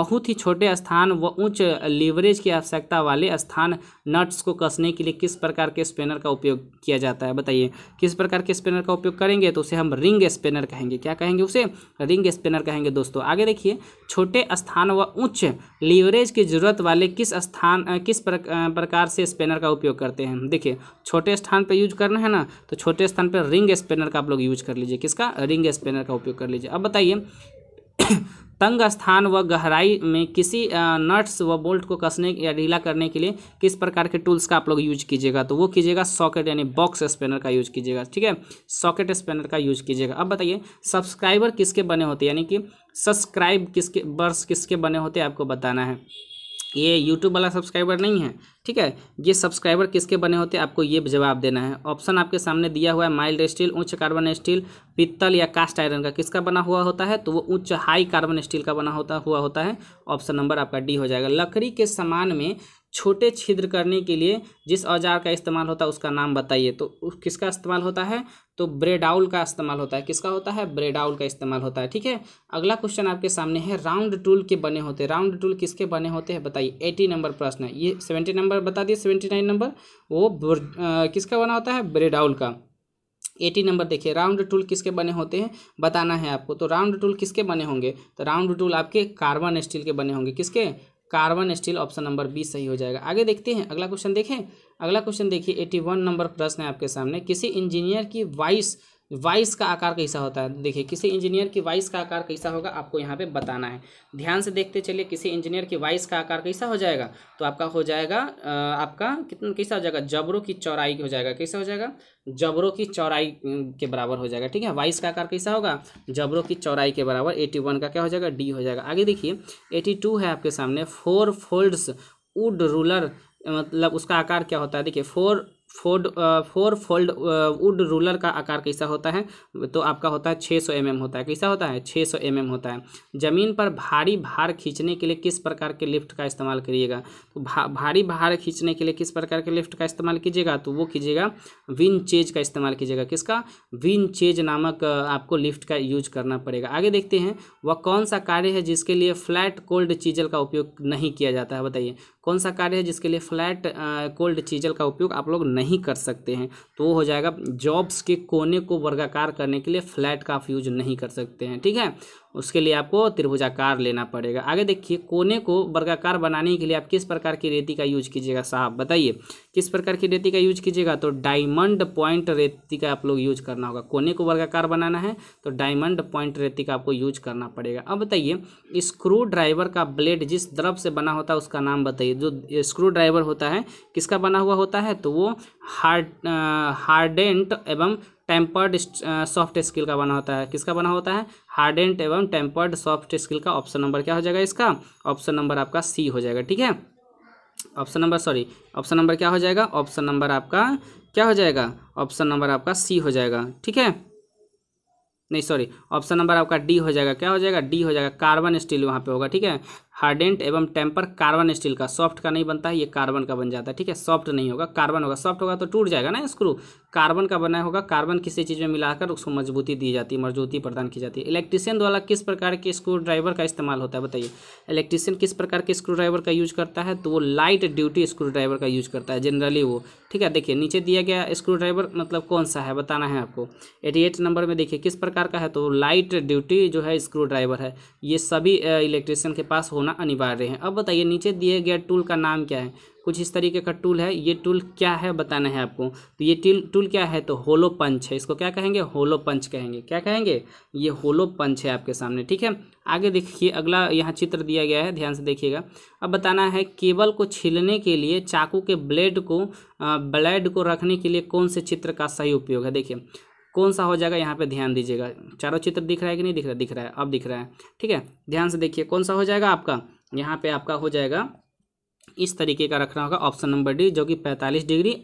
बहुत बहुत ही छोटे स्थान व उच्च लीवरेज की आवश्यकता वाले स्थान नट्स को कसने के लिए किस प्रकार के स्पेनर का उपयोग किया जाता है बताइए किस प्रकार के स्पेनर का उपयोग करेंगे तो उसे हम रिंग स्पेनर कहेंगे क्या कहेंगे उसे रिंग स्पेनर कहेंगे दोस्तों आगे देखिए छोटे स्थान व उच्च लीवरेज की जरूरत वाले किस स्थान किस प्रकार से स्पेनर का उपयोग करते हैं देखिए छोटे स्थान पर यूज करना है ना तो छोटे स्थान पर रिंग स्पेनर का आप लोग यूज कर लीजिए किसका रिंग स्पेनर का उपयोग कर लीजिए अब बताइए तंग स्थान व गहराई में किसी नट्स व बोल्ट को कसने या ढीला करने के लिए किस प्रकार के टूल्स का आप लोग यूज कीजिएगा तो वो कीजिएगा सॉकेट यानी बॉक्स स्पेनर का यूज कीजिएगा ठीक है सॉकेट स्पेनर का यूज कीजिएगा अब बताइए सब्सक्राइबर किसके बने होते हैं यानी कि सब्सक्राइब किसके बर्स किसके बने होते हैं आपको बताना है ये यूट्यूब वाला सब्सक्राइबर नहीं है ठीक है ये सब्सक्राइबर किसके बने होते हैं आपको ये जवाब देना है ऑप्शन आपके सामने दिया हुआ है माइल्ड स्टील उच्च कार्बन स्टील पित्तल या कास्ट आयरन का किसका बना हुआ होता है तो वो उच्च हाई कार्बन स्टील का बना होता हुआ होता है ऑप्शन नंबर आपका डी हो जाएगा लकड़ी के सामान में छोटे छिद्र करने के लिए जिस औजार का इस्तेमाल होता है उसका नाम बताइए तो किसका इस्तेमाल होता है तो ब्रेडाउल का इस्तेमाल होता है किसका होता है ब्रेडाउल का इस्तेमाल होता है ठीक है अगला क्वेश्चन आपके सामने है राउंड टूल के बने होते हैं राउंड टूल किसके बने होते हैं बताइए एटी नंबर प्रश्न है ये सेवेंटी नंबर बता दिए सेवेंटी नाइन नंबर वो किसका बना होता है ब्रेडाउल का एटी नंबर देखिए राउंड टूल किसके बने होते हैं बताना है आपको तो राउंड टूल किसके बने होंगे तो राउंड टूल आपके कार्बन स्टील के बने होंगे किसके carbon steel option number B सही हो जाएगा आगे देखते हैं अगला क्वेश्चन देखें अगला क्वेश्चन देखिए एटी वन नंबर प्रश्न है आपके सामने किसी इंजीनियर की वाइस वाइस का आकार कैसा होता है देखिए किसी इंजीनियर की वाइस का आकार कैसा होगा आपको यहाँ पे बताना है ध्यान से देखते चलिए किसी इंजीनियर की वाइस का आकार कैसा हो जाएगा तो आपका हो जाएगा आपका कितना कैसा हो जाएगा जबरों की चौराई हो जाएगा कैसा हो जाएगा जबरों की चौराई के बराबर हो जाएगा ठीक है वाइस का आकार कैसा होगा जबरों की चौराई के बराबर एटी वन का क्या हो जाएगा डी हो जाएगा आगे देखिए एटी टू है आपके सामने फोर फोल्ड्स वुड रूलर मतलब उसका आकार क्या होता है देखिए four fold four fold wood ruler का आकार कैसा होता है तो आपका होता है 600 सौ mm होता है कैसा होता है 600 सौ mm होता है ज़मीन पर भारी भार खींचने के लिए किस प्रकार के लिफ्ट का इस्तेमाल करिएगा तो भा, भारी भार खींचने के लिए किस प्रकार के लिफ्ट का इस्तेमाल कीजिएगा तो वो कीजिएगा विन चेज का इस्तेमाल कीजिएगा किसका विन चेज नामक आपको लिफ्ट का यूज करना पड़ेगा आगे देखते हैं वह कौन सा कार्य है जिसके लिए फ्लैट कोल्ड चीजल का उपयोग नहीं किया जाता है बताइए कौन सा कार्य है जिसके लिए फ्लैट कोल्ड चीजल का उपयोग आप लोग नहीं कर सकते हैं तो वो हो जाएगा जॉब्स के कोने को वर्गाकार करने के लिए फ्लैट का आप यूज नहीं कर सकते हैं ठीक है उसके लिए आपको त्रिभुजाकार लेना पड़ेगा आगे देखिए कोने को वर्गाकार बनाने के लिए आप किस प्रकार की रेती का यूज कीजिएगा साहब बताइए किस प्रकार की रेती का यूज कीजिएगा तो डायमंड पॉइंट रेती का आप लोग यूज करना होगा कोने को वर्गाकार बनाना है तो डायमंड पॉइंट रेती का आपको यूज करना पड़ेगा अब बताइए स्क्रू ड्राइवर का ब्लेड जिस द्रव से बना होता है उसका नाम बताइए जो स्क्रू ड्राइवर होता है किसका बना हुआ होता है तो वो हार्ड हार्डेंट एवं टेम्पर्ड सॉफ्ट स्किल का बना होता है किसका बना होता है हार्डेंट एवं टेम्पर्ड सॉफ्ट स्किल का ऑप्शन नंबर क्या हो जाएगा इसका ऑप्शन नंबर आपका सी हो जाएगा ठीक है option number sorry option number क्या हो जाएगा ऑप्शन नंबर आपका क्या हो जाएगा ऑप्शन नंबर आपका सी हो जाएगा ठीक है नहीं सॉरी ऑप्शन नंबर आपका डी हो जाएगा क्या हो जाएगा डी हो जाएगा कार्बन स्टील वहाँ पे होगा ठीक है हार्डेंट एवं टेम्पर कार्बन स्टील का सॉफ्ट का नहीं बनता है ये कार्बन का बन जाता है ठीक है सॉफ्ट नहीं होगा कार्बन होगा सॉफ्ट होगा तो टूट जाएगा ना स्क्रू कार्बन का बना होगा कार्बन किसी चीज़ में मिलाकर उसको मजबूती दी जाती है मजबूती प्रदान की जाती है इलेक्ट्रीशियन द्वारा किस प्रकार के स्क्रू ड्राइवर का इस्तेमाल होता है बताइए इलेक्ट्रीशियन किस प्रकार के स्क्रू ड्राइवर का यूज करता है तो वो लाइट ड्यूटी स्क्रू ड्राइवर का यूज करता है जनरली वो ठीक है देखिए नीचे दिया गया स्क्रू ड्राइवर मतलब कौन सा है बताना है आपको एटी नंबर में देखिए किस प्रकार का है तो लाइट ड्यूटी जो है स्क्रू ड्राइवर है ये सभी इलेक्ट्रीशियन के पास होना होना अनिवार्य है अब बताइए नीचे दिए गए टूल का नाम क्या है कुछ इस तरीके का टूल है ये टूल क्या है बताना है आपको तो ये टूल टूल क्या है तो होलो पंच है इसको क्या कहेंगे होलो पंच कहेंगे क्या कहेंगे ये होलो पंच है आपके सामने ठीक है आगे देखिए अगला यहाँ चित्र दिया गया है ध्यान से देखिएगा अब बताना है केबल को छीलने के लिए चाकू के ब्लेड को ब्लेड को रखने के लिए कौन से चित्र का सही उपयोग है देखिए कौन सा हो जाएगा यहाँ पे ध्यान दीजिएगा चारों चित्र दिख रहा है कि नहीं दिख रहा दिख रहा है अब दिख रहा है ठीक है ध्यान से देखिए कौन सा हो जाएगा आपका यहाँ पे आपका हो जाएगा इस तरीके का रखना होगा ऑप्शन नंबर डी जो कि पैंतालीस डिग्री (coughs)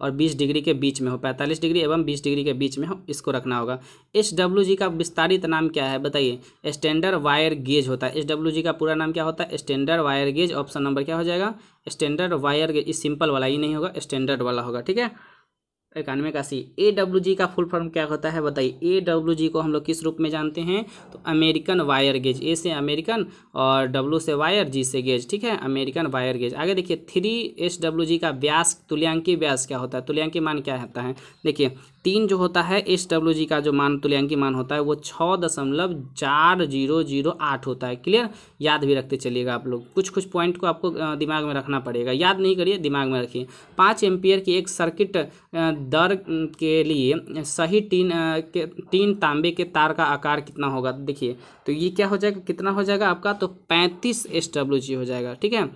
और 20 डिग्री के बीच में हो 45 डिग्री एवं 20 डिग्री के बीच में हो इसको रखना होगा एस डब्ल्यू जी का विस्तारित नाम क्या है बताइए स्टैंडर्ड वायर गेज होता है एस डब्ल्यू जी का पूरा नाम क्या होता है standard wire gauge option number क्या हो जाएगा स्टैंडर्ड वायर गेज इस सिंपल वाला ही नहीं होगा स्टैंडर्ड वाला होगा ठीक है इक्यानवे इक्यासी ए डब्ल्यू जी का फुल फॉर्म क्या होता है बताइए ए डब्ल्यू जी को हम लोग किस रूप में जानते हैं तो अमेरिकन वायर गेज ए से अमेरिकन और डब्ल्यू से वायर जी से गेज ठीक है अमेरिकन वायर गेज आगे देखिए थ्री एस डब्ल्यू जी का व्यास तुल्यांकी व्यास क्या होता है तुल्यांकी मान क्या होता है देखिए तीन जो होता है एस डब्ल्यू जी का जो मान तुल्यांकी मान होता है वो छः दशमलव चार जीरो जीरो आठ होता है क्लियर याद भी रखते चलिएगा आप लोग कुछ कुछ पॉइंट को आपको दिमाग में रखना पड़ेगा याद नहीं करिए दिमाग में रखिए पाँच एम्पियर की एक सर्किट दर के लिए सही तीन के तीन तांबे के तार का आकार कितना होगा देखिए तो ये क्या हो जाएगा कितना हो जाएगा आपका तो पैंतीस एस डब्ल्यू जी हो जाएगा ठीक है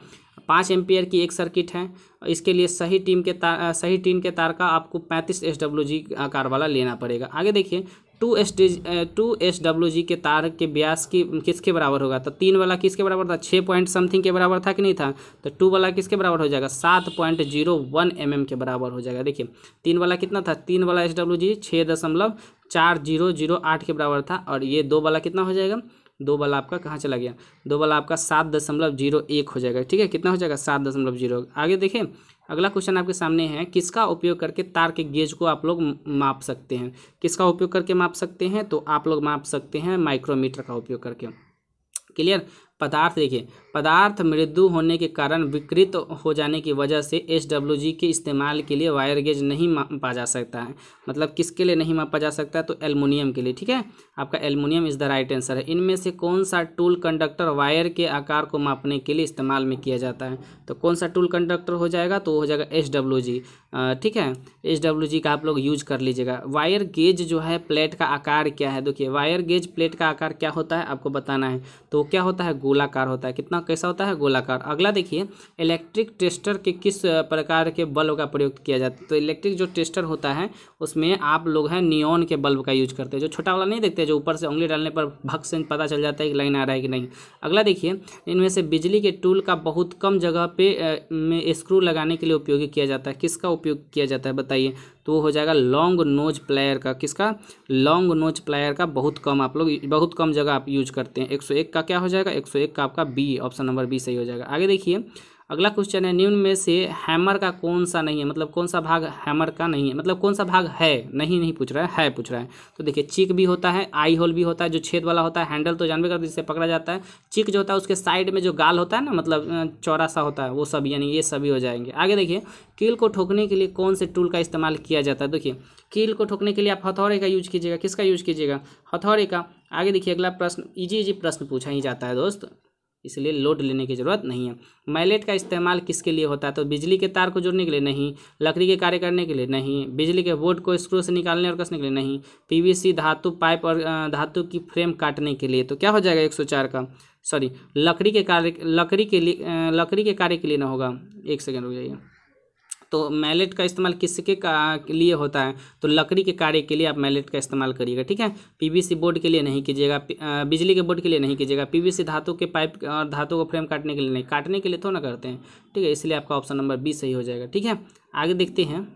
पाँच एम्पियर की एक सर्किट है इसके लिए सही टीम के तार सही टीम के तार का आपको पैंतीस एस डब्ल्यू जी आकार वाला लेना पड़ेगा आगे देखिए two S D two S W G के तार के ब्यास की किसके बराबर होगा तो तीन वाला किसके बराबर था छः पॉइंट समथिंग के बराबर था कि नहीं था तो टू वाला किसके बराबर हो जाएगा सात point zero one M M के बराबर हो जाएगा देखिए तीन वाला कितना था तीन वाला एस डब्ल्यू जी छः दशमलव चार जीरो जीरो आठ के बराबर था और ये दो वाला कितना हो जाएगा दो बल आपका कहाँ चला गया दो बल आपका सात दशमलव जीरो एक हो जाएगा ठीक है कितना हो जाएगा सात दशमलव जीरो आगे देखें अगला क्वेश्चन आपके सामने है किसका उपयोग करके तार के गेज को आप लोग माप सकते हैं किसका उपयोग करके माप सकते हैं तो आप लोग माप सकते हैं माइक्रोमीटर का उपयोग करके क्लियर पदार्थ देखिए पदार्थ मृदु होने के कारण विकृत हो जाने की वजह से एस के इस्तेमाल के लिए वायर गेज नहीं मापा जा सकता है मतलब किसके लिए नहीं मापा जा सकता तो एलमोनियम के लिए ठीक है आपका aluminium is the right answer है इनमें से कौन सा टूल कंडक्टर वायर के आकार को मापने के लिए इस्तेमाल में किया जाता है तो कौन सा टूल कंडक्टर हो जाएगा तो हो जाएगा एस ठीक है एस का आप लोग यूज कर लीजिएगा वायर गेज जो है प्लेट का आकार क्या है देखिए वायर गेज प्लेट का आकार क्या होता है आपको बताना है तो क्या होता है गोलाकार होता है कितना कैसा होता है गोलाकार अगला देखिए इलेक्ट्रिक टेस्टर के किस प्रकार के बल्ब का प्रयोग किया जाता है तो इलेक्ट्रिक जो टेस्टर होता है उसमें आप लोग हैं नियॉन के बल्ब का यूज करते हैं जो छोटा वाला नहीं देखते जो ऊपर से उंगली डालने पर भक्त से पता चल जाता है कि लाइन आ रहा है कि नहीं अगला देखिए इनमें से बिजली के टूल का बहुत कम जगह पे में स्क्रू लगाने के लिए उपयोग किया जाता है किसका उपयोग किया जाता है बताइए तो हो जाएगा लॉन्ग नोज प्लायर का किसका लॉन्ग नोज प्लायर का बहुत कम आप लोग बहुत कम जगह आप यूज करते हैं एक सौ एक का क्या हो जाएगा एक सौ एक का आपका बी ऑप्शन नंबर बी सही हो जाएगा आगे देखिए अगला क्वेश्चन है निम्न में से हैमर का कौन सा नहीं है मतलब कौन सा भाग हैमर का नहीं है मतलब कौन सा भाग है नहीं नहीं पूछ रहा है है पूछ रहा है तो देखिए चिक भी होता है आई होल भी होता है जो छेद वाला होता है हैंडल तो जानवे करते जिससे पकड़ा जाता है चिक जो होता है उसके साइड में जो गाल होता है ना मतलब चौरासा सा होता है वो सब यानी ये सभी हो जाएंगे आगे देखिए कील को ठोकने के लिए कौन से टूल का इस्तेमाल किया जाता है देखिए कील को ठोकने के लिए आप हथौड़े का यूज कीजिएगा किसका यूज कीजिएगा हथौड़े का आगे देखिए अगला प्रश्न इजी इजी प्रश्न पूछा ही जाता है दोस्त इसलिए लोड लेने की ज़रूरत नहीं है मैलेट का इस्तेमाल किसके लिए होता है तो बिजली के तार को जोड़ने के लिए नहीं लकड़ी के कार्य करने के लिए नहीं बिजली के बोर्ड को स्क्रू से निकालने और कसने के लिए नहीं पीवीसी धातु पाइप और धातु की फ्रेम काटने के लिए तो क्या हो जाएगा एक सौ चार का सॉरी लकड़ी के कार्य लकड़ी के लिए लकड़ी के कार्य के लिए ना होगा एक सेकेंड हो जाइए तो मैलेट का इस्तेमाल किसके लिए होता है तो लकड़ी के कार्य के लिए आप मैलेट का इस्तेमाल करिएगा ठीक है पीवीसी बोर्ड के लिए नहीं कीजिएगा बिजली के बोर्ड के लिए नहीं कीजिएगा पीवीसी धातु के पाइप और धातु को फ्रेम काटने के लिए नहीं काटने के लिए तो ना करते हैं ठीक है इसलिए आपका ऑप्शन नंबर बी सही हो जाएगा ठीक है आगे देखते हैं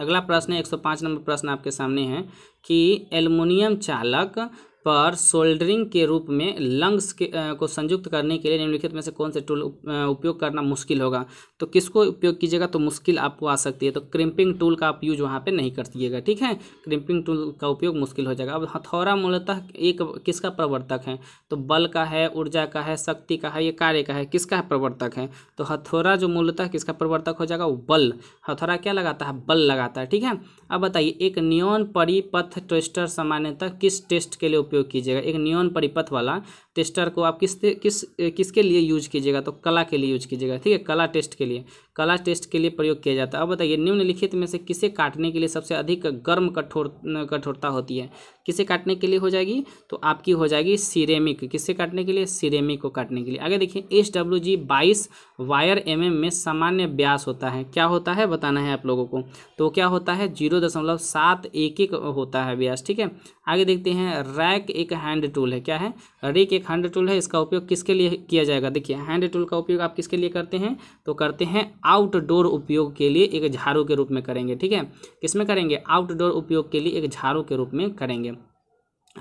अगला प्रश्न है पाँच नंबर प्रश्न आपके सामने है कि एल्युमिनियम चालक पर सोल्डरिंग के रूप में लंग्स के आ, को संयुक्त करने के लिए निम्नलिखित में से कौन से टूल उपयोग करना मुश्किल होगा तो किसको उपयोग कीजिएगा तो मुश्किल आपको आ सकती है तो क्रिम्पिंग टूल का आप यूज वहाँ पे नहीं दिएगा ठीक है क्रिम्पिंग टूल का उपयोग मुश्किल हो जाएगा अब हथौरा मूलतः एक किसका प्रवर्तक है तो बल का है ऊर्जा का है शक्ति का है ये कार्य का है किसका प्रवर्तक है तो हथौरा जो मूलतः किसका प्रवर्तक हो जाएगा वो बल हथौरा क्या लगाता है बल लगाता है ठीक है अब बताइए एक न्योन परिपथ ट्विस्टर सामान्यतः किस टेस्ट के लिए उपयोग कीजिएगा एक नियोन परिपथ वाला टेस्टर को आप किस किस किसके लिए यूज कीजिएगा तो कला के लिए यूज कीजिएगा ठीक है कला टेस्ट के लिए कला टेस्ट के लिए प्रयोग किया जाता है अब बताइए निम्नलिखित में से किसे काटने के लिए सबसे अधिक गर्म कठोर कठोरता होती है किसे काटने के लिए हो जाएगी तो आपकी हो जाएगी सीरेमिक किसे काटने के लिए सीरेमिक को काटने के लिए आगे देखिए एस डब्ल्यू जी बाईस वायर एम एम में सामान्य व्यास होता है क्या होता है बताना है आप लोगों को तो क्या होता है जीरो दशमलव सात एक एक होता है व्यास ठीक है आगे देखते हैं रैक एक हैंड टूल है क्या है रेक एक हैंड टूल है इसका उपयोग किसके लिए किया जाएगा देखिए हैंड टूल का उपयोग आप किसके लिए करते हैं तो करते हैं आउटडोर उपयोग के लिए एक झाड़ू के रूप में करेंगे ठीक है किसमें करेंगे आउटडोर उपयोग के लिए एक झाड़ू के रूप में करेंगे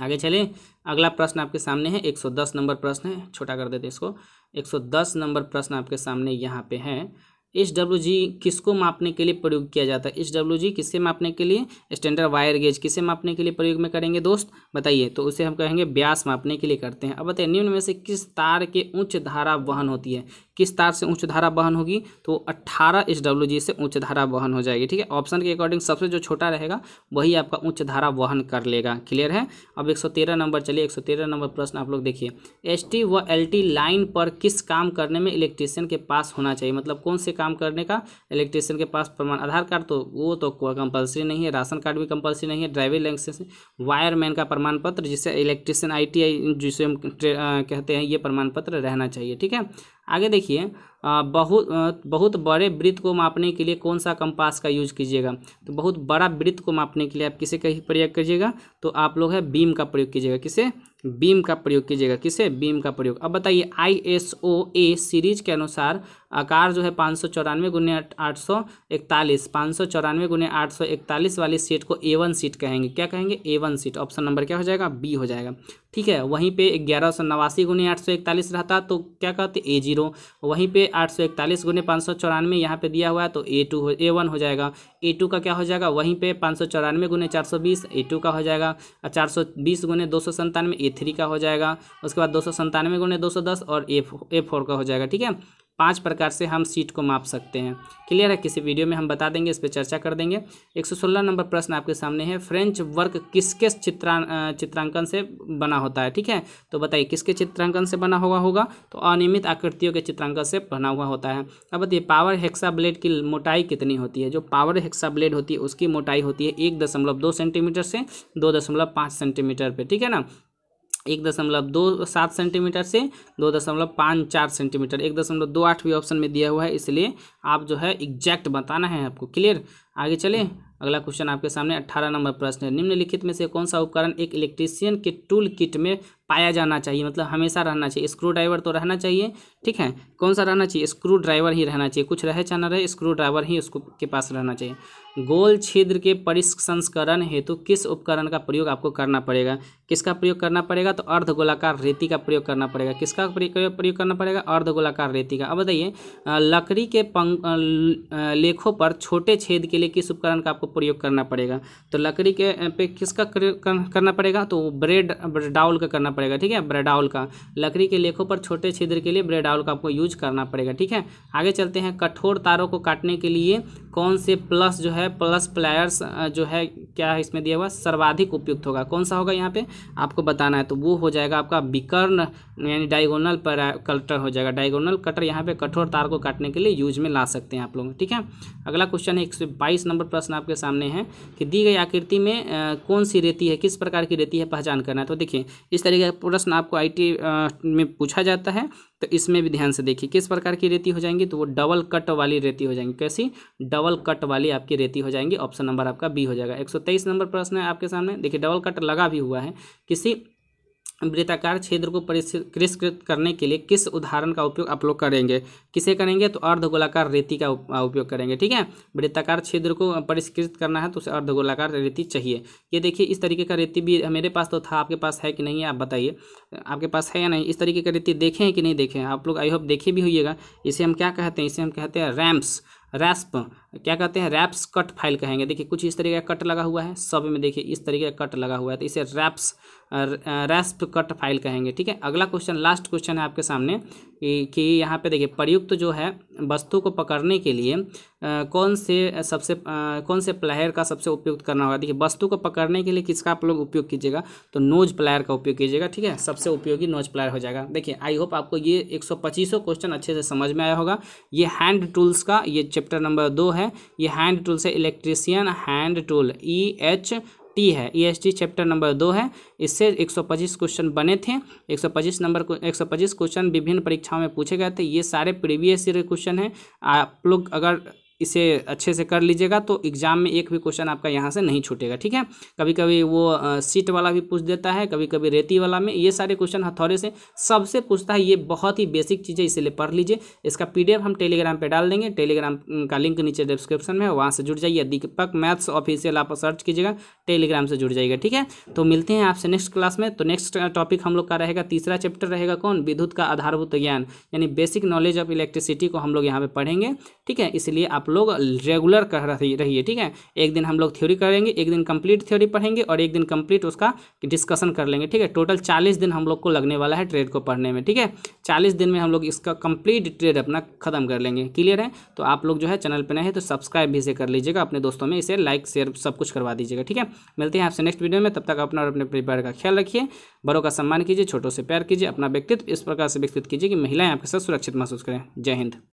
आगे चले अगला प्रश्न आपके सामने है एक नंबर प्रश्न है छोटा कर देते इसको एक नंबर प्रश्न आपके सामने यहाँ पे है एस डब्ल्यू जी किसको मापने के लिए प्रयोग किया जाता है एस डब्ल्यू जी किससे मापने के लिए स्टैंडर्ड वायर गेज किसे मापने के लिए प्रयोग में करेंगे दोस्त बताइए तो उसे हम कहेंगे ब्यास मापने के लिए करते हैं अब बताइए निम्न में से किस तार के उच्च धारा वहन होती है किस तार से उच्च धारा बहन होगी तो अट्ठारह एच डब्ल्यू जी से उच्च धारा बहन हो जाएगी ठीक है ऑप्शन के अकॉर्डिंग सबसे जो छोटा रहेगा वही आपका उच्च धारा वहन कर लेगा क्लियर है अब 113 नंबर चलिए 113 नंबर प्रश्न आप लोग देखिए एस व एल लाइन पर किस काम करने में इलेक्ट्रीशियन के पास होना चाहिए मतलब कौन से काम करने का इलेक्ट्रीशियन के पास प्रमाण आधार कार्ड तो वो तो कंपल्सरी नहीं है राशन कार्ड भी कंपल्सरी नहीं है ड्राइविंग लाइसेंस वायरमैन का प्रमाण पत्र जिसे इलेक्ट्रिशियन आई जिसे हम कहते हैं ये प्रमाण पत्र रहना चाहिए ठीक है आगे देखिए बहुत बहुत बड़े वृत्त को मापने के लिए कौन सा कंपास का यूज कीजिएगा तो बहुत बड़ा वृत्त को मापने के लिए आप किसे का प्रयोग कीजिएगा तो आप लोग है बीम का प्रयोग कीजिएगा किसे बीम का प्रयोग कीजिएगा किसे बीम का प्रयोग अब बताइए I S O A series के अनुसार आकार जो है पाँच सौ चौरानवे गुने आठ सौ इकतालीस पाँच सौ चौरानवे गुने आठ सौ इकतालीस वाली सीट को ए वन सीट कहेंगे क्या कहेंगे A one seat option number क्या हो जाएगा बी हो जाएगा ठीक है वहीं पे ग्यारह सौ नवासी गुने आठ सौ इकतालीस रहता तो क्या कहते ए जीरो वहीं पे आठ सौ इकतालीस गुने पाँच सौ चौरानवे यहाँ पर दिया हुआ है तो ए टू हो ए वन हो जाएगा ए टू का क्या हो जाएगा वहीं पे पाँच सौ चौरानवे गुने चार सौ बीस ए टू का हो जाएगा चार सौ बीस गुने दो सौ संतानवे ए थ्री का हो जाएगा उसके बाद दो सौ संतानवे गुने दो सौ दस और ए ए फोर का हो जाएगा ठीक है पांच प्रकार से हम सीट को माप सकते हैं क्लियर है किसी वीडियो में हम बता देंगे इस पर चर्चा कर देंगे 116 नंबर प्रश्न आपके सामने है फ्रेंच वर्क किसके चित्रां चित्रांकन से बना होता है ठीक है तो बताइए किसके चित्रांकन से बना हुआ होगा तो अनियमित आकृतियों के चित्रांकन से बना हुआ होता है अब बताइए पावर हेक्सा ब्लेड की मोटाई कितनी होती है जो पावर हेक्सा ब्लेड होती है उसकी मोटाई होती है एक सेंटीमीटर से दो सेंटीमीटर पर ठीक है ना एक दशमलव दो सात सेंटीमीटर से दो दशमलव पाँच चार सेंटीमीटर एक दशमलव दो आठ भी ऑप्शन में दिया हुआ है इसलिए आप जो है एग्जैक्ट बताना है आपको क्लियर आगे चले अगला क्वेश्चन आपके सामने अट्ठारह नंबर प्रश्न है निम्नलिखित में से कौन सा उपकरण एक इलेक्ट्रीशियन के टूल किट में पाया जाना चाहिए मतलब हमेशा रहना चाहिए स्क्रू ड्राइवर तो रहना चाहिए ठीक है कौन सा रहना चाहिए स्क्रू ड्राइवर ही रहना चाहिए कुछ रहे चाहना ना रहे स्क्रू ड्राइवर ही उसको के पास रहना चाहिए गोल छिद्र के परिसंस्करण हेतु तो किस उपकरण का प्रयोग आपको करना पड़ेगा किसका प्रयोग करना पड़ेगा तो अर्ध गोलाकार रेती का प्रयोग करना पड़ेगा किसका प्रयोग करना पड़ेगा अर्ध गोलाकार रेती का अब बताइए लकड़ी के पंख लेखों पर छोटे छेद के लिए किस उपकरण का आपको प्रयोग करना पड़ेगा तो लकड़ी के पे किसका करना पड़ेगा तो ब्रेड डाउल का करना पड़ेगा ठीक है ब्रेडाउल का लकड़ी के लेखों पर छोटे छिद्र के लिए ब्रेडाउल का आपको यूज करना पड़ेगा ठीक है आगे चलते हैं कठोर तारों को काटने के लिए कौन से प्लस जो है प्लस प्लेयर्स जो है क्या है इसमें दिया हुआ सर्वाधिक उपयुक्त होगा कौन सा होगा यहाँ पे आपको बताना है तो वो हो जाएगा आपका विकर्ण यानी डायगोनल पर कटर हो जाएगा डायगोनल कटर यहाँ पे कठोर तार को काटने के लिए यूज में ला सकते हैं आप लोग ठीक है अगला क्वेश्चन है एक नंबर प्रश्न आपके सामने है कि दी गई आकृति में कौन सी रेती है किस प्रकार की रेती है पहचान करना है तो देखिए इस तरीके का प्रश्न आपको आई में पूछा जाता है तो इसमें भी ध्यान से देखिए किस प्रकार की रेती हो जाएंगी तो वो डबल कट वाली रेती हो जाएंगी कैसी डबल कट वाली आपकी रेती हो जाएंगी ऑप्शन नंबर आपका बी हो जाएगा एक नंबर प्रश्न है आपके सामने देखिए डबल कट लगा भी हुआ है किसी वृत्ताकार क्षेत्र को परिष्कृत करने के लिए किस उदाहरण का उपयोग आप लोग करेंगे किसे करेंगे तो अर्धगोलाकार रेती का उपयोग करेंगे ठीक है वृत्ताकार क्षेत्र को परिष्कृत करना है तो उसे अर्धगोलाकार रेती चाहिए ये देखिए इस तरीके का रेती भी मेरे पास तो था आपके पास है कि नहीं है आप बताइए आपके पास है या नहीं इस तरीके का रेती देखें हैं कि नहीं देखें आप लोग आई होप देखे भी होइएगा इसे हम क्या कहते हैं इसे हम कहते हैं रैम्स रैस्प क्या कहते हैं रैप्स कट फाइल कहेंगे देखिए कुछ इस तरीके का कट लगा हुआ है सब में देखिए इस तरीके का कट लगा हुआ है तो इसे रैप्स रैस्प कट फाइल कहेंगे ठीक है अगला क्वेश्चन लास्ट क्वेश्चन है आपके सामने कि, कि यहाँ पे देखिए प्रयुक्त तो जो है वस्तु को पकड़ने के लिए आ, uh, कौन से uh, सबसे आ, uh, कौन से प्लायर का सबसे उपयोग करना होगा देखिए वस्तु को पकड़ने के लिए किसका आप लोग उपयोग कीजिएगा तो नोज प्लायर का उपयोग कीजिएगा ठीक है सबसे उपयोगी नोज प्लायर हो जाएगा देखिए आई होप आपको ये एक क्वेश्चन अच्छे से समझ में आया होगा ये हैंड टूल्स का ये चैप्टर नंबर दो है है ये हैंड टूल से electrician hand tool E H T है E H T chapter number दो है इससे 125 क्वेश्चन बने थे 125 नंबर 125 क्वेश्चन विभिन्न परीक्षाओं में पूछे गए थे ये सारे प्रीवियस ईयर क्वेश्चन हैं आप लोग अगर इसे अच्छे से कर लीजिएगा तो एग्ज़ाम में एक भी क्वेश्चन आपका यहाँ से नहीं छूटेगा ठीक है कभी कभी वो सीट वाला भी पूछ देता है कभी कभी रेती वाला में ये सारे क्वेश्चन हथौड़े से सबसे पूछता है ये बहुत ही बेसिक चीज़ें इसीलिए पढ़ लीजिए इसका पी हम टेलीग्राम पर डाल देंगे टेलीग्राम का लिंक नीचे डिस्क्रिप्शन में वहाँ से जुड़ जाइए दीपक मैथ्स ऑफिशियल आप सर्च कीजिएगा टेलीग्राम से जुड़ जाइएगा ठीक है तो मिलते हैं आपसे नेक्स्ट क्लास में तो नेक्स्ट टॉपिक हम लोग का रहेगा तीसरा चैप्टर रहेगा कौन विद्युत का आधारभूत ज्ञान यानी बेसिक नॉलेज ऑफ इलेक्ट्रिसिटी को हम लोग यहाँ पे पढ़ेंगे ठीक है इसलिए आप लोग रेगुलर कह रहिए ठीक है एक दिन हम लोग थ्योरी करेंगे एक दिन कंप्लीट थ्योरी पढ़ेंगे और एक दिन कंप्लीट उसका डिस्कशन कर लेंगे ठीक है टोटल चालीस दिन हम लोग को लगने वाला है ट्रेड को पढ़ने में ठीक है चालीस दिन में हम लोग इसका कंप्लीट ट्रेड अपना खत्म कर लेंगे क्लियर है तो आप लोग जो है चैनल पर नए हैं तो सब्सक्राइब भी इसे कर लीजिएगा अपने दोस्तों में इसे लाइक शेयर सब कुछ करवा दीजिएगा ठीक है मिलते हैं आपसे नेक्स्ट वीडियो में तब तक अपना और अपने परिवार का ख्याल रखिए बड़ों का सम्मान कीजिए छोटों से प्यार कीजिए अपना व्यक्तित्व इस प्रकार से व्यक्तित्व कीजिए कि महिलाएं आपके साथ सुरक्षित महसूस करें जय हिंद